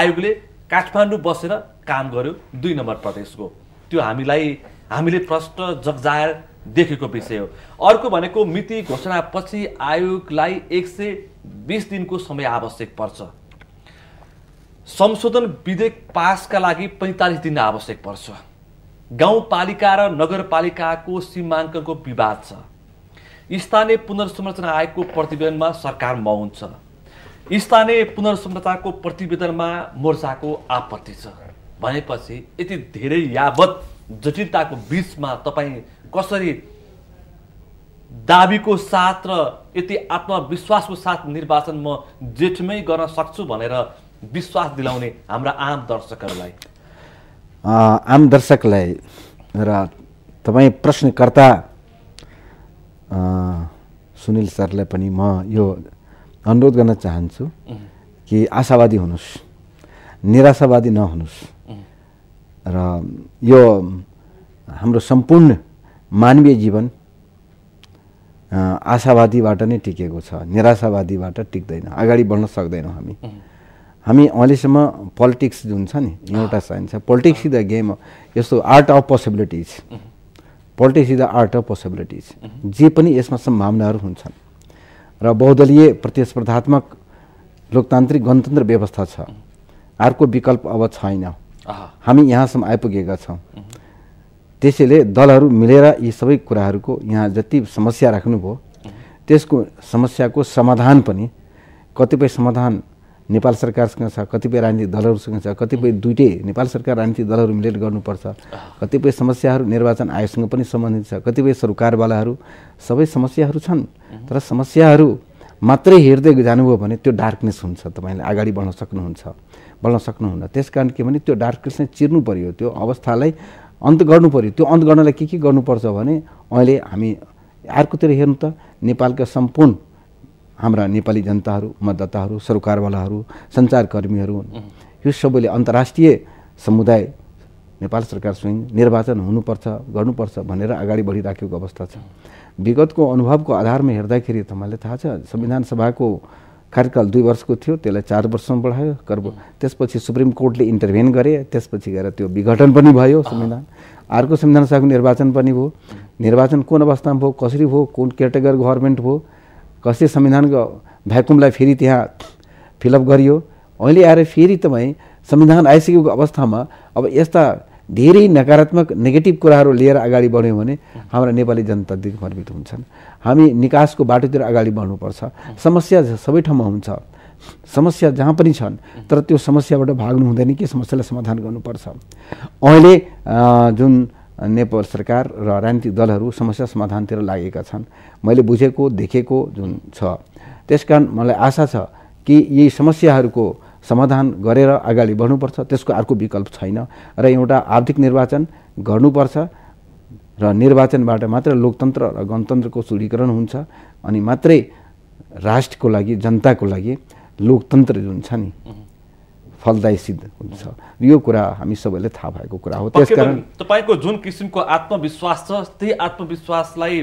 आयोगले काठमाडौँ बसेर काम गर्यो दुई नम्बर प्रदेशको त्यो हामीलाई हामीले प्रष्ट जगजाहेर देखेको विषय हो अर्को भनेको मिति घोषणापछि आयोगलाई एक सय बिस दिनको समय आवश्यक पर्छ संशोधन विधेयक पासका लागि पैँतालिस दिन आवश्यक पर्छ गाउँपालिका र नगरपालिकाको सीमाङ्कनको विवाद छ स्थानीय पुनर्संरचना आयोगको प्रतिवेदनमा सरकार मौन छ स्थानीय पुनर्संरचनाको प्रतिवेदनमा मोर्चाको आपत्ति छ भनेपछि यति धेरै यावत जटिलताको बिचमा तपाईँ कसरी दाबीको साथ र यति आत्मविश्वासको साथ निर्वाचन म जेठमै गर्न सक्छु भनेर विश्वास दिलाउने हाम्रा आम दर्शकहरूलाई आम दर्शकलाई र तपाईँ प्रश्नकर्ता सुनिल सरलाई पनि म यो अनुरोध गर्न चाहन्छु कि आशावादी हुनुहोस् निराशावादी नहुनुहोस् र यो हाम्रो सम्पूर्ण मानवीय जीवन आशावादीबाट नै टिकेको छ निराशावादीबाट टिक्दैन अगाडि बढ्न सक्दैनौँ हामी हामी अहिलेसम्म पोलिटिक्स जुन छ नि एउटा साइन्स छ पोलिटिक्स इज द गेम यस्तो art of possibilities politics is the art of possibilities जे पनि यसमा सम्भावनाहरू हुन्छन् र बहुदलीय प्रतिस्पर्धात्मक लोकतान्त्रिक गणतन्त्र व्यवस्था छ अर्को विकल्प अब छैन हामी यहाँसम्म आइपुगेका छौँ त्यसैले दलहरू मिलेर यी सबै कुराहरूको यहाँ जति समस्या राख्नुभयो त्यसको समस्याको समाधान पनि कतिपय समाधान नेपाल सरकारसँग छ कतिपय राजनीतिक दलहरूसँग छ कतिपय दुइटै नेपाल सरकार राजनीतिक दलहरू मिलेर गर्नुपर्छ कतिपय समस्याहरू निर्वाचन आयोगसँग पनि सम्बन्धित छ कतिपय सरकारवालाहरू सबै समस्याहरू छन् तर समस्याहरू मात्रै हेर्दै जानुभयो भने त्यो डार्कनेस हुन्छ तपाईँले अगाडि बढ्न सक्नुहुन्छ बोल्न सक्नुहुन्न त्यस कारण के भने त्यो डार्कनेस चाहिँ चिर्नु पऱ्यो त्यो अवस्थालाई अन्त गर्नु पऱ्यो त्यो अन्त गर्नलाई के के गर्नुपर्छ भने अहिले हामी अर्कोतिर हेर्नु त नेपालका सम्पूर्ण हाम्रा नेपाली जनताहरू मतदाताहरू सरकारवालाहरू सञ्चारकर्मीहरू यो सबैले अन्तर्राष्ट्रिय समुदाय नेपाल सरकार स्वयं निर्वाचन हुनुपर्छ गर्नुपर्छ भनेर अगाडि बढिराखेको अवस्था छ विगतको अनुभवको आधारमा हेर्दाखेरि तपाईँलाई थाहा छ संविधान सभाको कार्यकाल दुई वर्षको थियो त्यसलाई चार वर्षमा बढायो कर्ब त्यसपछि सुप्रिम कोर्टले इन्टरभेन गरे त्यसपछि गएर त्यो विघटन पनि भयो संविधान अर्को संविधान सभाको निर्वाचन पनि भयो निर्वाचन कुन अवस्थामा भयो कसरी भयो कुन केटेगर गभर्मेन्ट भयो कसरी संविधानको भ्याकुमलाई फेरि त्यहाँ फिलअप गरियो अहिले आएर फेरि तपाईँ संविधान आइसकेको अवस्थामा अब यस्ता धेरै नकारात्मक नेगेटिभ कुराहरू लिएर अगाडि बढ्यौँ भने हाम्रा नेपाली जनता दिग्भर्वित हुन्छन् हामी निकासको बाटोतिर अगाडि बढ्नुपर्छ समस्या सबै ठाउँमा हुन्छ समस्या जहाँ पनि छन् तर त्यो समस्याबाट भाग्नु हुँदैन कि समस्यालाई समाधान गर्नुपर्छ अहिले जुन नेपाल सरकार र राजनीतिक दलहरू समस्या समाधानतिर लागेका छन् मैले बुझेको देखेको जुन छ त्यसकारण मलाई आशा छ कि यी समस्याहरूको समाधान गरेर अगाडि बढ्नुपर्छ त्यसको अर्को विकल्प छैन र एउटा आर्थिक निर्वाचन गर्नुपर्छ र निर्वाचनबाट मात्र लोकतन्त्र र गणतन्त्रको सुदृढीकरण हुन्छ अनि मात्रै राष्ट्रको लागि जनताको लागि लोकतन्त्र जुन छ नि फलदायी सिद्ध हुन्छ यो कुरा हामी सबैले थाहा भएको कुरा हो त्यसकारण तपाईँको जुन किसिमको आत्मविश्वास छ त्यही आत्मविश्वासलाई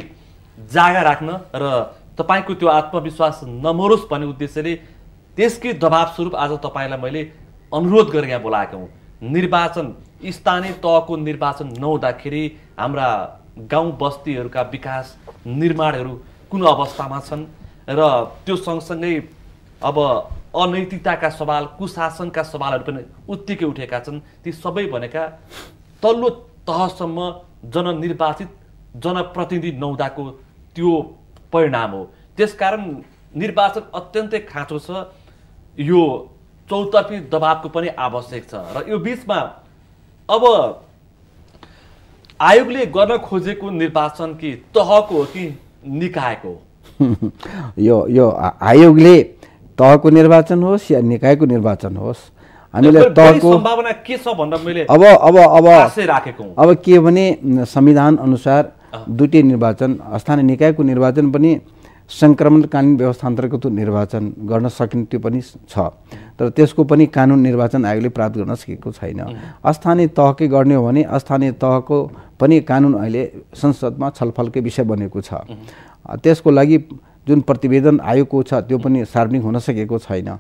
जागा राख्न र तपाईँको त्यो आत्मविश्वास नमरोस् भन्ने उद्देश्यले त्यसकै स्वरूप आज तपाईँलाई मैले अनुरोध गरेर यहाँ बोलाएको हुँ निर्वाचन स्थानीय तहको निर्वाचन नहुँदाखेरि हाम्रा गाउँ बस्तीहरूका विकास निर्माणहरू कुन अवस्थामा छन् र त्यो सँगसँगै अब अनैतिकताका सवाल कुशासनका सवालहरू पनि उत्तिकै उठेका छन् ती सबै भनेका तल्लो तहसम्म जननिर्वाचित जनप्रतिनिधि नहुँदाको त्यो परिणाम हो त्यसकारण निर्वाचन अत्यन्तै खाँचो छ यो चौतर्फी दबावको पनि आवश्यक छ र यो बिचमा अब आयोगले गर्न खोजेको निर्वाचन कि तहको कि निकायको यो यो आयोगले तहको निर्वाचन होस् या निकायको निर्वाचन होस् हामीले तहको सम्भावना के छ भनेर मैले अब अब अब राखेको अब के भने संविधान अनुसार दुइटै निर्वाचन स्थानीय निकायको निर्वाचन पनि सङ्क्रमणकालीन व्यवस्था अन्तर्गत निर्वाचन गर्न सकिने त्यो पनि छ तर त्यसको पनि कानुन निर्वाचन आयोगले प्राप्त गर्न सकेको छैन स्थानीय तहकै गर्ने हो भने स्थानीय तहको पनि कानुन अहिले संसदमा छलफलकै विषय बनेको छ त्यसको लागि जुन प्रतिवेदन आयोगको छ त्यो पनि सार्वजनिक हुन सकेको छैन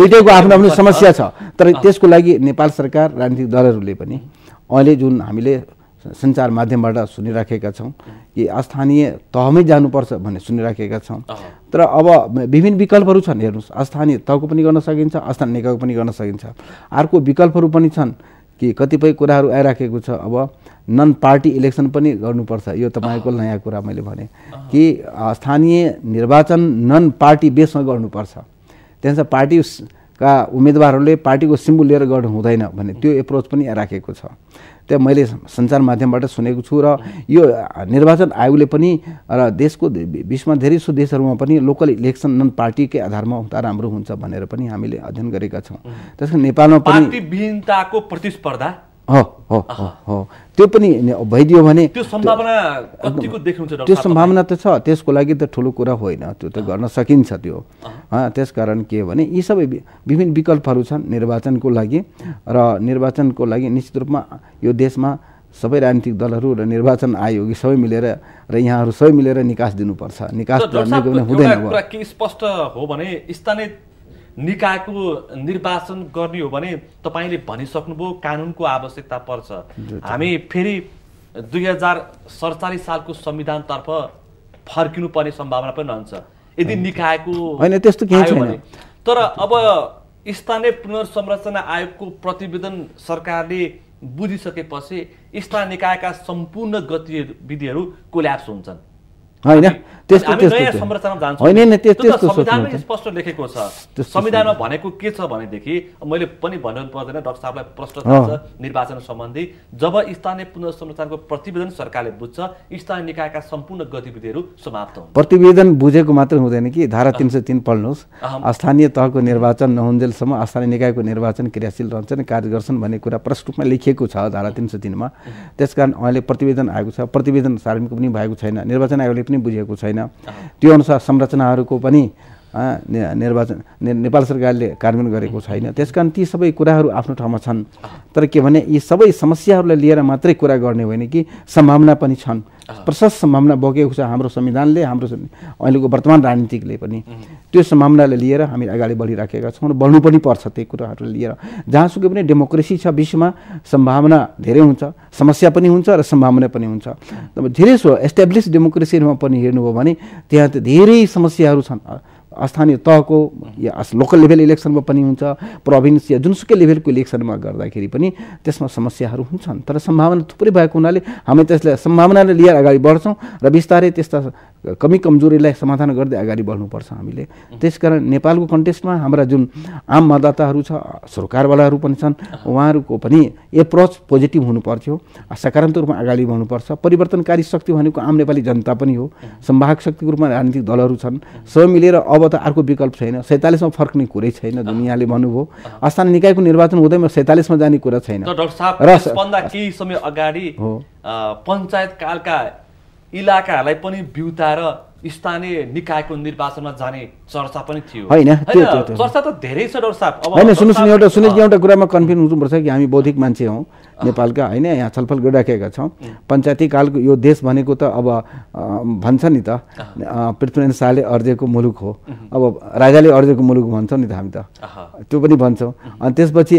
दुइटैको आफ्नो आफ्नो समस्या छ तर त्यसको लागि नेपाल सरकार राजनीतिक दलहरूले पनि अहिले जुन हामीले सञ्चार माध्यमबाट सुनिराखेका छौँ कि स्थानीय तहमै जानुपर्छ भन्ने सुनिराखेका छौँ तर अब विभिन्न विकल्पहरू छन् हेर्नुहोस् स्थानीय तहको पनि गर्न सकिन्छ स्थानीय निकायको पनि गर्न सकिन्छ अर्को विकल्पहरू पनि छन् कि कतिपय कुराहरू आइराखेको छ अब नन पार्टी इलेक्सन पनि गर्नुपर्छ यो तपाईँको नयाँ कुरा मैले भने कि स्थानीय निर्वाचन नन पार्टी बेसमा गर्नुपर्छ त्यहाँदेखि पार्टी का उम्मेदवारहरूले पार्टीको सिम्बुल लिएर गर्नु हुँदैन भन्ने त्यो एप्रोच पनि राखेको छ त्यहाँ मैले सञ्चार माध्यमबाट सुनेको छु र यो निर्वाचन आयोगले पनि र देशको बिचमा धेरै सो देशहरूमा पनि लोकल इलेक्सन नन पार्टीकै आधारमा हुँदा राम्रो हुन्छ भनेर पनि हामीले अध्ययन गरेका छौँ त्यसको नेपालमा पनि प्रतिस्पर्धा त्यो पनि भइदियो भने त्यो सम्भावना त्यो सम्भावना त छ त्यसको लागि त ठुलो कुरा होइन त्यो त गर्न सकिन्छ त्यो त्यस कारण के भने यी सबै विभिन्न विकल्पहरू छन् निर्वाचनको लागि र निर्वाचनको लागि निश्चित रूपमा यो देशमा सबै राजनीतिक दलहरू र निर्वाचन आयोग सबै मिलेर र यहाँहरू सबै मिलेर निकास दिनुपर्छ निकास हुँदैन स्पष्ट हो भने स्थानीय निकायको निर्वाचन गर्ने हो भने तपाईँले भनिसक्नुभयो कानुनको आवश्यकता पर्छ हामी फेरि दुई हजार सडचालिस सालको संविधानतर्फ फर्किनु फर्किनुपर्ने सम्भावना पनि रहन्छ यदि निकायको होइन त्यस्तो केही छैन तर अब स्थानीय पुनर्संरचना आयोगको प्रतिवेदन सरकारले बुझिसकेपछि स्थानीय निकायका सम्पूर्ण गतिविधिहरू कोल्याप्स हुन्छन् होइन त्यस्तो होइन स्पष्ट लेखेको छ संविधानमा भनेको के छ भनेदेखि मैले पनि भन्नु पर्दैन डक्टर साहबलाई प्रश्न छ निर्वाचन सम्बन्धी जब स्थानीय पुनर्संरचनाको प्रतिवेदन सरकारले बुझ्छ स्थानीय निकायका सम्पूर्ण गतिविधिहरू समाप्त हुन्छ प्रतिवेदन बुझेको मात्र हुँदैन कि धारा तिन सय तिन पढ्नुहोस् स्थानीय तहको निर्वाचन नहुन्जेलसम्म स्थानीय निकायको निर्वाचन क्रियाशील रहन्छन् कार्य गर्छन् भन्ने कुरा प्रष्ट रूपमा लेखिएको छ धारा तिन सय तिनमा त्यसकारण अहिले प्रतिवेदन आएको छ प्रतिवेदन सार्वजनिक पनि भएको छैन निर्वाचन आयोगले पनि बुझेको छैन त्यो अनुसार संरचनाहरूको पनि निर्वाचन ने, नेपाल सरकारले कार्यान्वयन गरेको छैन त्यस कारण ती सबै कुराहरू आफ्नो ठाउँमा छन् तर के भने यी सबै समस्याहरूलाई लिएर मात्रै कुरा गर्ने होइन कि सम्भावना पनि छन् प्रशस्त सम्भावना बोकेको छ हाम्रो संविधानले हाम्रो अहिलेको वर्तमान राजनीतिकले पनि त्यो सम्भावनालाई लिएर हामी अगाडि बढिराखेका छौँ र बढ्नु पनि पर्छ त्यही कुराहरू लिएर जहाँसुकै पनि डेमोक्रेसी छ विश्वमा सम्भावना धेरै हुन्छ समस्या पनि हुन्छ र सम्भावना पनि हुन्छ अब धेरै सो एस्टाब्लिस डेमोक्रेसीहरूमा पनि हेर्नुभयो भने त्यहाँ त धेरै समस्याहरू छन् स्थानीय तहको या लोकल लेभल इलेक्सनमा पनि हुन्छ प्रोभिन्स या जुनसुकै लेभलको इलेक्सनमा गर्दाखेरि पनि त्यसमा समस्याहरू हुन्छन् तर सम्भावना थुप्रै भएको हुनाले हामी त्यसलाई सम्भावनाले लिएर अगाडि बढ्छौँ र बिस्तारै त्यस्ता कमी कमजोरीलाई समाधान गर्दै अगाडि बढ्नुपर्छ हामीले त्यसकारण नेपालको कन्टेस्टमा हाम्रा जुन आम मतदाताहरू छ सरकारवालाहरू पनि छन् उहाँहरूको पनि एप्रोच पोजिटिभ हुनुपर्थ्यो सकारात्मक रूपमा अगाडि बढ्नुपर्छ परिवर्तनकारी शक्ति भनेको आम नेपाली जनता पनि हो सम्भाग शक्तिको रूपमा राजनीतिक दलहरू छन् सबै मिलेर अब त अर्को विकल्प छैन सैँतालिसमा फर्क्ने कुरै छैन दुनियाँले भन्नुभयो स्थानीय निकायको निर्वाचन हुँदैमा सैँतालिसमा जाने कुरा छैन र पञ्चायत कालका इलाकाहरूलाई पनि बिउताएर स्थानीय निकायको निर्वाचनमा जाने चर्चा पनि थियो होइन चर्चा त धेरै छ डक्टर साहब होइन सुन्नुहोस् न एउटा सुनेजी एउटा कुरामा कन्फ्युज हुनुपर्छ कि हामी बौद्धिक मान्छे हौ नेपालका होइन यहाँ छलफल गरिराखेका छौँ पञ्चायती कालको यो देश भनेको त अब भन्छ नि त पृथ्वीनारायण शाहले अर्जेको मुलुक हो अब राजाले अर्जेको मुलुक भन्छौँ नि त हामी त त्यो पनि भन्छौँ अनि त्यसपछि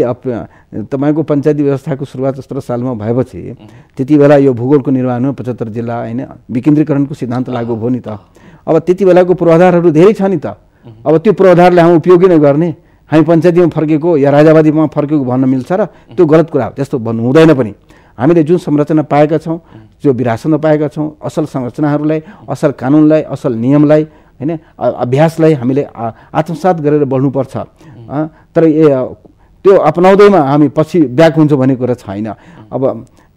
तपाईँको पञ्चायती व्यवस्थाको सुरुवात सत्र सालमा भएपछि त्यति बेला यो भूगोलको निर्माणमा पचहत्तर जिल्ला होइन विकेन्द्रीकरणको सिद्धान्त लागू भयो नि त अब त्यति बेलाको पूर्वाधारहरू धेरै छ नि त अब त्यो पूर्वाधारलाई हामी उपयोगी नगर्ने हामी पञ्चायतीमा फर्केको या राजावादीमा फर्केको भन्न मिल्छ र त्यो गलत कुरा हो त्यस्तो भन्नु हुँदैन पनि हामीले जुन संरचना पाएका छौँ जो विरासतमा पाएका छौँ असल संरचनाहरूलाई असल कानुनलाई असल नियमलाई होइन अभ्यासलाई हामीले आत्मसात गरेर बढ्नुपर्छ तर त्यो अपनाउँदैमा हामी पछि ब्याक हुन्छौँ भन्ने कुरा छैन अब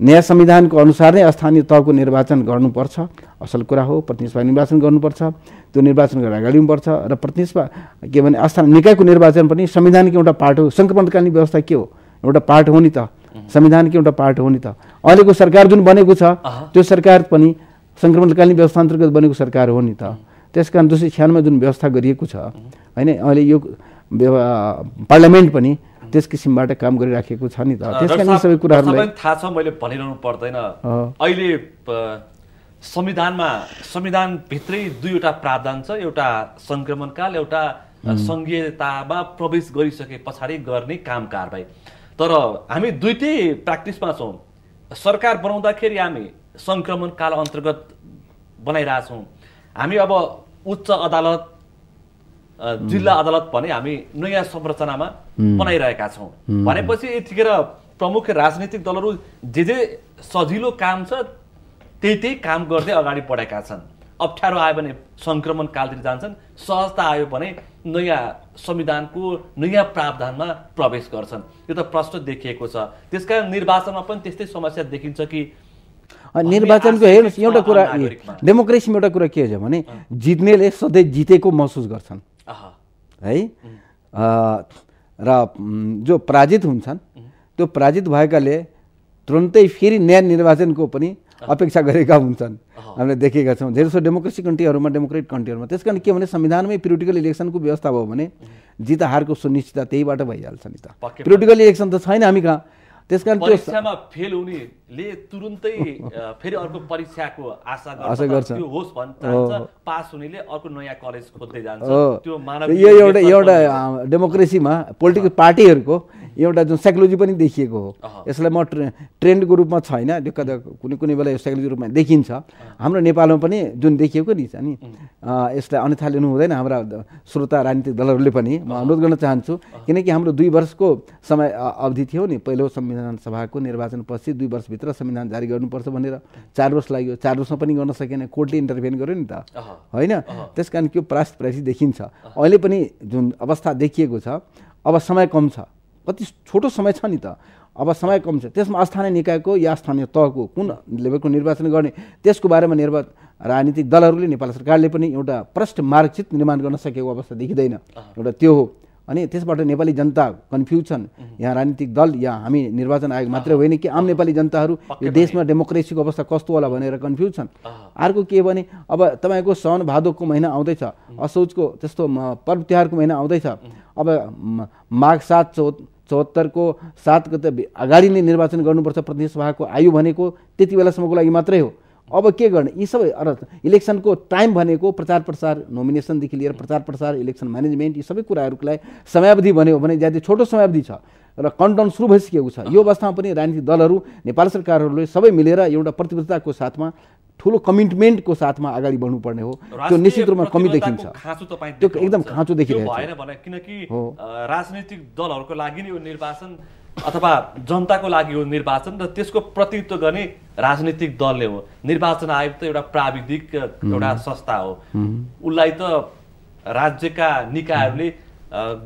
नयाँ संविधानको अनुसार नै स्थानीय तहको निर्वाचन गर्नुपर्छ असल कुरा हो प्रतिनिधिसभा निर्वाचन गर्नुपर्छ त्यो निर्वाचन गरेर अगाडि पर्छ र प्रतिनिधिसभा के भने स्थानीय निकायको निर्वाचन पनि संविधानको एउटा पार्ट हो सङ्क्रमणकालीन व्यवस्था के हो एउटा पार्ट हो नि त संविधानको एउटा पार्ट हो नि त अहिलेको सरकार जुन बनेको छ त्यो सरकार पनि सङ्क्रमणकालीन व्यवस्था अन्तर्गत बनेको सरकार हो नि त त्यस कारण दुई सय जुन व्यवस्था गरिएको छ होइन अहिले यो पार्लियामेन्ट पनि त्यस किसिमबाट काम गरिराखेको छ नि त त्यस कारण सबै कुराहरूलाई थाहा छ मैले भनिरहनु पर्दैन अहिले संविधानमा संविधानभित्रै दुईवटा प्रावधान छ एउटा सङ्क्रमणकाल एउटा सङ्घीयतामा प्रवेश गरिसके पछाडि गर्ने काम कारवाही तर हामी दुइटै प्र्याक्टिसमा छौँ सरकार बनाउँदाखेरि हामी सङ्क्रमणकाल अन्तर्गत बनाइरहेछौँ हामी अब उच्च अदालत जिल्ला अदालत भने हामी नयाँ संरचनामा बनाइरहेका छौँ भनेपछि यतिखेर प्रमुख राजनीतिक दलहरू जे जे सजिलो काम छ त्यही त्यही काम गर्दै अगाडि बढेका छन् अप्ठ्यारो आयो भने सङ्क्रमण कालतिर जान्छन् सहजता आयो भने नयाँ संविधानको नयाँ प्रावधानमा प्रवेश गर्छन् यो त प्रश्न देखिएको छ त्यस कारण निर्वाचनमा पनि त्यस्तै समस्या देखिन्छ कि निर्वाचनको हेर्नुहोस् एउटा कुरा डेमोक्रेसीमा एउटा कुरा के छ भने जित्नेले सधैँ जितेको महसुस गर्छन् है र जो पराजित हुन्छन् त्यो पराजित भएकाले तुरन्तै फेरि नयाँ निर्वाचनको पनि अपेक्षा गरेका हुन्छन् हामीले देखेका छौँ धेरै सो डेमोक्रेसी कन्ट्रीहरूमा डेमोक्रेट कन्ट्रीहरूमा त्यस कारण के भने संविधानमै पिरिटिकल इलेक्सनको व्यवस्था भयो भने जित हारको सुनिश्चितता त्यहीबाट भइहाल्छ नि त पिरिटिकल इलेक्सन त छैन हामी कहाँ त्यस कारण परीक्षामा फेल हुनेले तुरुन्तै फेरि अर्को परीक्षाको आशा गर्छ त्यो होस् पास हुनेले अर्को नयाँ कलेज खोज्दै जान्छ त्यो मानव यो एउटा एउटा डेमोक्रेसीमा पोलिटिकल पार्टीहरूको एउटा जुन साइकोलोजी पनि देखिएको हो यसलाई म ट्रेन्डको रूपमा छैन त्यो कता कुनै कुनै बेला यो साइकोलोजी रूपमा देखिन्छ हाम्रो नेपालमा पनि जुन देखिएको नि छ नि यसलाई अन्यथा लिनु हुँदैन हाम्रा श्रोता राजनीतिक दलहरूले पनि म अनुरोध गर्न चाहन्छु किनकि हाम्रो दुई वर्षको समय अवधि थियो नि पहिलो संविधान सभाको निर्वाचनपछि दुई वर्षभित्र संविधान जारी गर्नुपर्छ भनेर चार वर्ष लाग्यो चार वर्षमा पनि गर्न सकेन कोर्टले इन्टरफेयर गर्यो नि त होइन त्यस कारण त्यो प्रास प्रासी देखिन्छ अहिले पनि जुन अवस्था देखिएको छ अब समय कम छ कति छोटो समय छ नि त अब समय कम छ त्यसमा स्थानीय निकायको या स्थानीय तहको कुन लेभलको निर्वाचन गर्ने त्यसको बारेमा निर्वा राजनीतिक दलहरूले नेपाल सरकारले पनि एउटा प्रष्ट मार्गचित निर्माण गर्न सकेको अवस्था देखिँदैन एउटा त्यो हो अनि त्यसबाट नेपाली जनता कन्फ्युज छन् यहाँ राजनीतिक दल या हामी निर्वाचन आयोग मात्रै होइन कि आम नेपाली जनताहरू यो देशमा डेमोक्रेसीको अवस्था कस्तो होला भनेर कन्फ्युज छन् अर्को के भने अब तपाईँको सहन भादोको महिना आउँदैछ असोजको त्यस्तो पर्व तिहारको महिना आउँदैछ अब माघ सात चौध चौहत्तरको सात गते अगाडि नै निर्वाचन गर्नुपर्छ सभाको आयु भनेको त्यति बेलासम्मको लागि मात्रै हो अब के गर्ने यी सबै इलेक्सनको टाइम भनेको प्रचार प्रसार नोमिनेसनदेखि लिएर प्रचार प्रसार इलेक्सन म्यानेजमेन्ट यी सबै कुराहरूको लागि समयावधि भन्यो भने ज्यादा छोटो समयावधि छ र कन्टाउन सुरु भइसकेको छ यो अवस्थामा पनि राजनीतिक दलहरू नेपाल सरकारहरूले सबै मिलेर एउटा प्रतिबद्धताको साथमा ठुलो कमिटमेन्टको साथमा अगाडि बढ्नुपर्ने हो त्यो निश्चित रूपमा कमी देखिन्छ त्यो एकदम खाँचो देखिरहेको भएन भने किनकि राजनीतिक दलहरूको लागि नै यो निर्वाचन अथवा जनताको लागि हो निर्वाचन र त्यसको प्रतिनिधित्व गर्ने राजनीतिक दलले हो निर्वाचन आयोग त एउटा प्राविधिक एउटा संस्था हो उसलाई त राज्यका निकायहरूले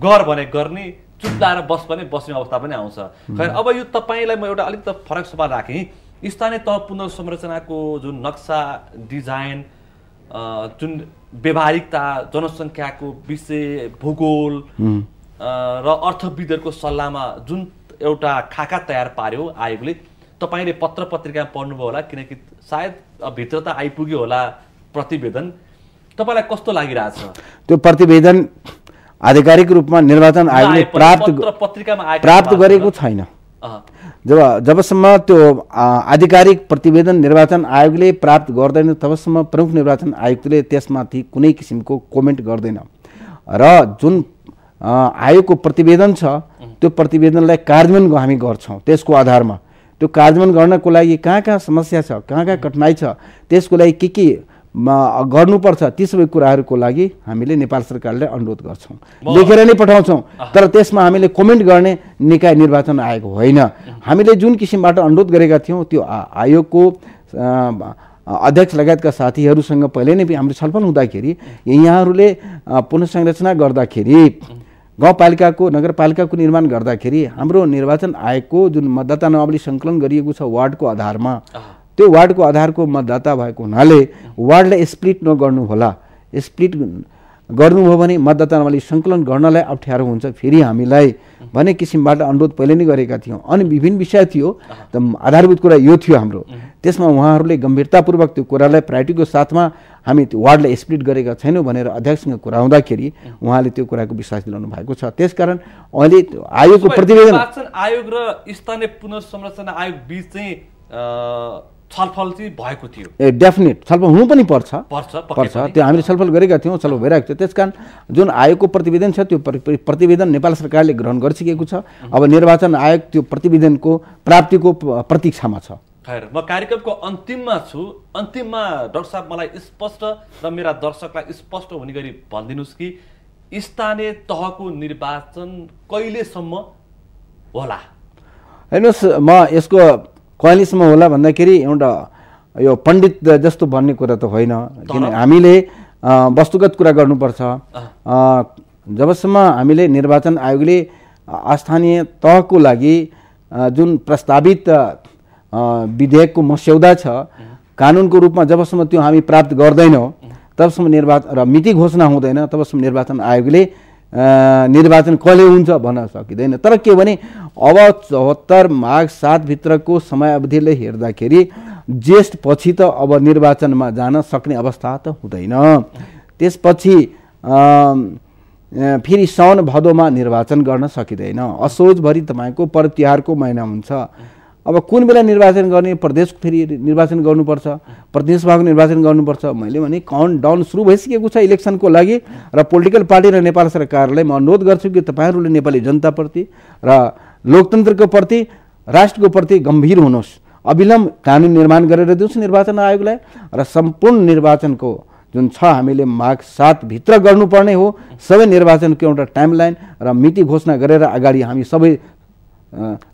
गर भने गर्ने चुप्लाएर बस भने बस्ने अवस्था पनि आउँछ खैर अब यो तपाईँलाई म एउटा अलिकति फरक सवाल राखेँ स्थानीय तह पुनर्संरचनाको जुन नक्सा डिजाइन जुन व्यवहारिकता जनसङ्ख्याको विषय भूगोल र अर्थविदहरूको सल्लाहमा जुन एउटा खाका तयार पार्यो आयोगले तपाईँले पत्र पत्रिकामा पढ्नुभयो होला किनकि सायद भित्र त आइपुग्यो होला प्रतिवेदन तपाईँलाई कस्तो लागिरहेछ त्यो प्रतिवेदन आधिकारिक रूपमा निर्वाचन आयोगले प्राप्त पत्रिकामा प्राप्त गरेको छैन जब जबसम्म त्यो आधिकारिक प्रतिवेदन निर्वाचन आयोगले प्राप्त गर्दैन तबसम्म प्रमुख निर्वाचन आयुक्तले त्यसमाथि कुनै किसिमको कमेन्ट गर्दैन र जुन आयोगको प्रतिवेदन छ त्यो प्रतिवेदनलाई कार्यान्वयन हामी गर्छौँ त्यसको आधारमा त्यो कार्यान्वयन गर्नको लागि कहाँ कहाँ समस्या छ कहाँ कहाँ कठिनाइ छ त्यसको लागि के के गर्नुपर्छ ती सबै कुराहरूको लागि हामीले नेपाल सरकारले अनुरोध गर्छौँ लेखेर नै पठाउँछौँ तर त्यसमा हामीले कमेन्ट गर्ने निकाय निर्वाचन आयोग होइन हामीले जुन किसिमबाट अनुरोध गरेका थियौँ त्यो आयोगको अध्यक्ष लगायतका साथीहरूसँग पहिले नै हाम्रो छलफल हुँदाखेरि यहाँहरूले पुनर्संरचना गर्दाखेरि गाउँपालिकाको नगरपालिकाको निर्माण गर्दाखेरि हाम्रो निर्वाचन आयोगको जुन मतदाता नवावली सङ्कलन गरिएको छ वार्डको आधारमा त्यो वार्डको आधारको मतदाता भएको हुनाले वार्डलाई स्प्लिट नगर्नुहोला स्प्लिट गर्नुभयो भने मतदाता सङ्कलन गर्नलाई अप्ठ्यारो हुन्छ फेरि हामीलाई भने किसिमबाट अनुरोध पहिले नै गरेका थियौँ अनि विभिन्न विषय थियो त आधारभूत कुरा यो थियो हाम्रो त्यसमा उहाँहरूले गम्भीरतापूर्वक त्यो कुरालाई प्रायोरिटीको साथमा हामी त्यो वार्डलाई स्प्लिट गरेका छैनौँ भनेर अध्यक्षसँग कुरा हुँदाखेरि उहाँले त्यो कुराको विश्वास दिलाउनु भएको छ त्यसकारण अहिले आयोगको प्रतिवेदन आयोग र स्थानीय पुनर्संरचना आयोग बिच चाहिँ छलफल चाहिँ भएको थियो ए डेफिनेट छलफल हुनु पनि पर्छ पर्छ पर्छ त्यो हामीले छलफल गरेका थियौँ छलफल भइरहेको थियो त्यस जुन आयोगको प्रतिवेदन छ त्यो प्रतिवेदन नेपाल सरकारले ग्रहण गरिसकेको छ अब निर्वाचन आयोग त्यो प्रतिवेदनको प्राप्तिको प्रतीक्षामा छ खैर म कार्यक्रमको अन्तिममा छु अन्तिममा डक्टर साहब मलाई स्पष्ट र मेरा दर्शकलाई स्पष्ट हुने गरी भनिदिनुहोस् कि स्थानीय तहको निर्वाचन कहिलेसम्म होला हेर्नुहोस् म यसको कहिलेसम्म होला भन्दाखेरि एउटा यो पण्डित जस्तो भन्ने कुरा त होइन किन हामीले वस्तुगत कुरा गर्नुपर्छ जबसम्म हामीले निर्वाचन आयोगले स्थानीय तहको लागि जुन प्रस्तावित विधेयकको मस्यौदा छ कानुनको रूपमा जबसम्म त्यो हामी प्राप्त गर्दैनौँ तबसम्म निर्वाचन र मिति घोषणा हुँदैन तबसम्म निर्वाचन आयोगले निर्वाचन कहिले हुन्छ भन्न सकिँदैन तर के भने अब चौहत्तर माघ सातभित्रको समयावधिले हेर्दाखेरि पछि त अब निर्वाचनमा जान सक्ने अवस्था त हुँदैन त्यसपछि फेरि साउन भदौमा निर्वाचन गर्न सकिँदैन असोजभरि तपाईँको परतिहारको तिहारको महिना हुन्छ अब कुन बेला निर्वाचन गर्ने प्रदेश फेरि निर्वाचन गर्नुपर्छ प्रदेशसभाको निर्वाचन गर्नुपर्छ मैले भने काउन्ट डाउन सुरु भइसकेको छ इलेक्सनको लागि र पोलिटिकल पार्टी र नेपाल सरकारलाई म अनुरोध गर्छु कि तपाईँहरूले नेपाली जनताप्रति र लोकतन्त्रको प्रति राष्ट्रको प्रति गम्भीर हुनुहोस् अविलम्ब कानुन निर्माण गरेर दिनुहोस् निर्वाचन आयोगलाई र सम्पूर्ण निर्वाचनको जुन छ हामीले माघ सातभित्र गर्नुपर्ने हो सबै निर्वाचनको एउटा टाइमलाइन र मिति घोषणा गरेर अगाडि हामी सबै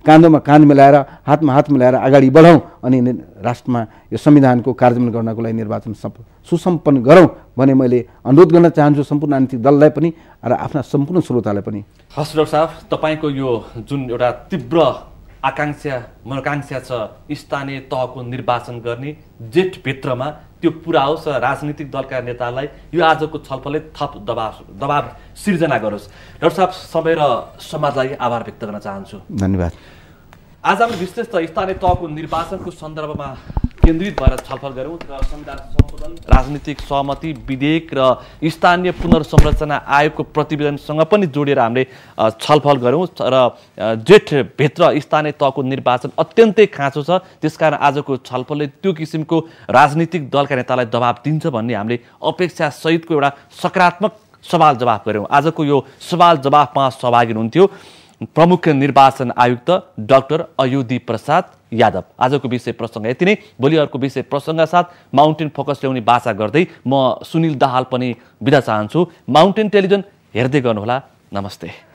काँधोमा काँध मिलाएर हातमा हात मिलाएर अगाडि बढाउँ अनि राष्ट्रमा यो संविधानको कार्यान्वयन गर्नको लागि निर्वाचन सुसम्पन्न गरौँ भने मैले अनुरोध गर्न चाहन्छु सम्पूर्ण राजनीतिक दललाई पनि र आफ्ना सम्पूर्ण श्रोतालाई पनि हस् डक्टर साहब तपाईँको यो जुन एउटा तीव्र आकाङ्क्षा मनोकाङ्क्षा छ स्थानीय तहको निर्वाचन गर्ने जेठभित्रमा त्यो पुऱ्याओस् र राजनीतिक दलका नेतालाई यो आजको छलफलले थप दबाव दबाव सिर्जना गरोस् डाक्टर साहब समय र समाजलाई आभार व्यक्त गर्न चाहन्छु धन्यवाद आज हामी विशेष त स्थानीय तहको निर्वाचनको सन्दर्भमा केन्द्रित भएर छलफल गऱ्यौँ र संविधान संशोधन राजनीतिक सहमति विधेयक र स्थानीय पुनर्संरचना आयोगको प्रतिवेदनसँग पनि जोडेर हामीले छलफल गऱ्यौँ र जेठभित्र स्थानीय तहको निर्वाचन अत्यन्तै खाँचो छ त्यसकारण आजको छलफलले त्यो किसिमको राजनीतिक दलका नेतालाई दबाब दिन्छ भन्ने हामीले अपेक्षासहितको एउटा सकारात्मक सवाल जवाफ गऱ्यौँ आजको यो सवाल जवाफमा सहभागी हुनुहुन्थ्यो प्रमुख निर्वाचन आयुक्त डाक्टर अयुदी प्रसाद यादव आजको विषय प्रसङ्ग यति नै भोलि अर्को विषय प्रसङ्ग साथ माउन्टेन फोकस ल्याउने बाचा गर्दै म सुनिल दाहाल पनि बिदा चाहन्छु माउन्टेन टेलिभिजन हेर्दै गर्नुहोला नमस्ते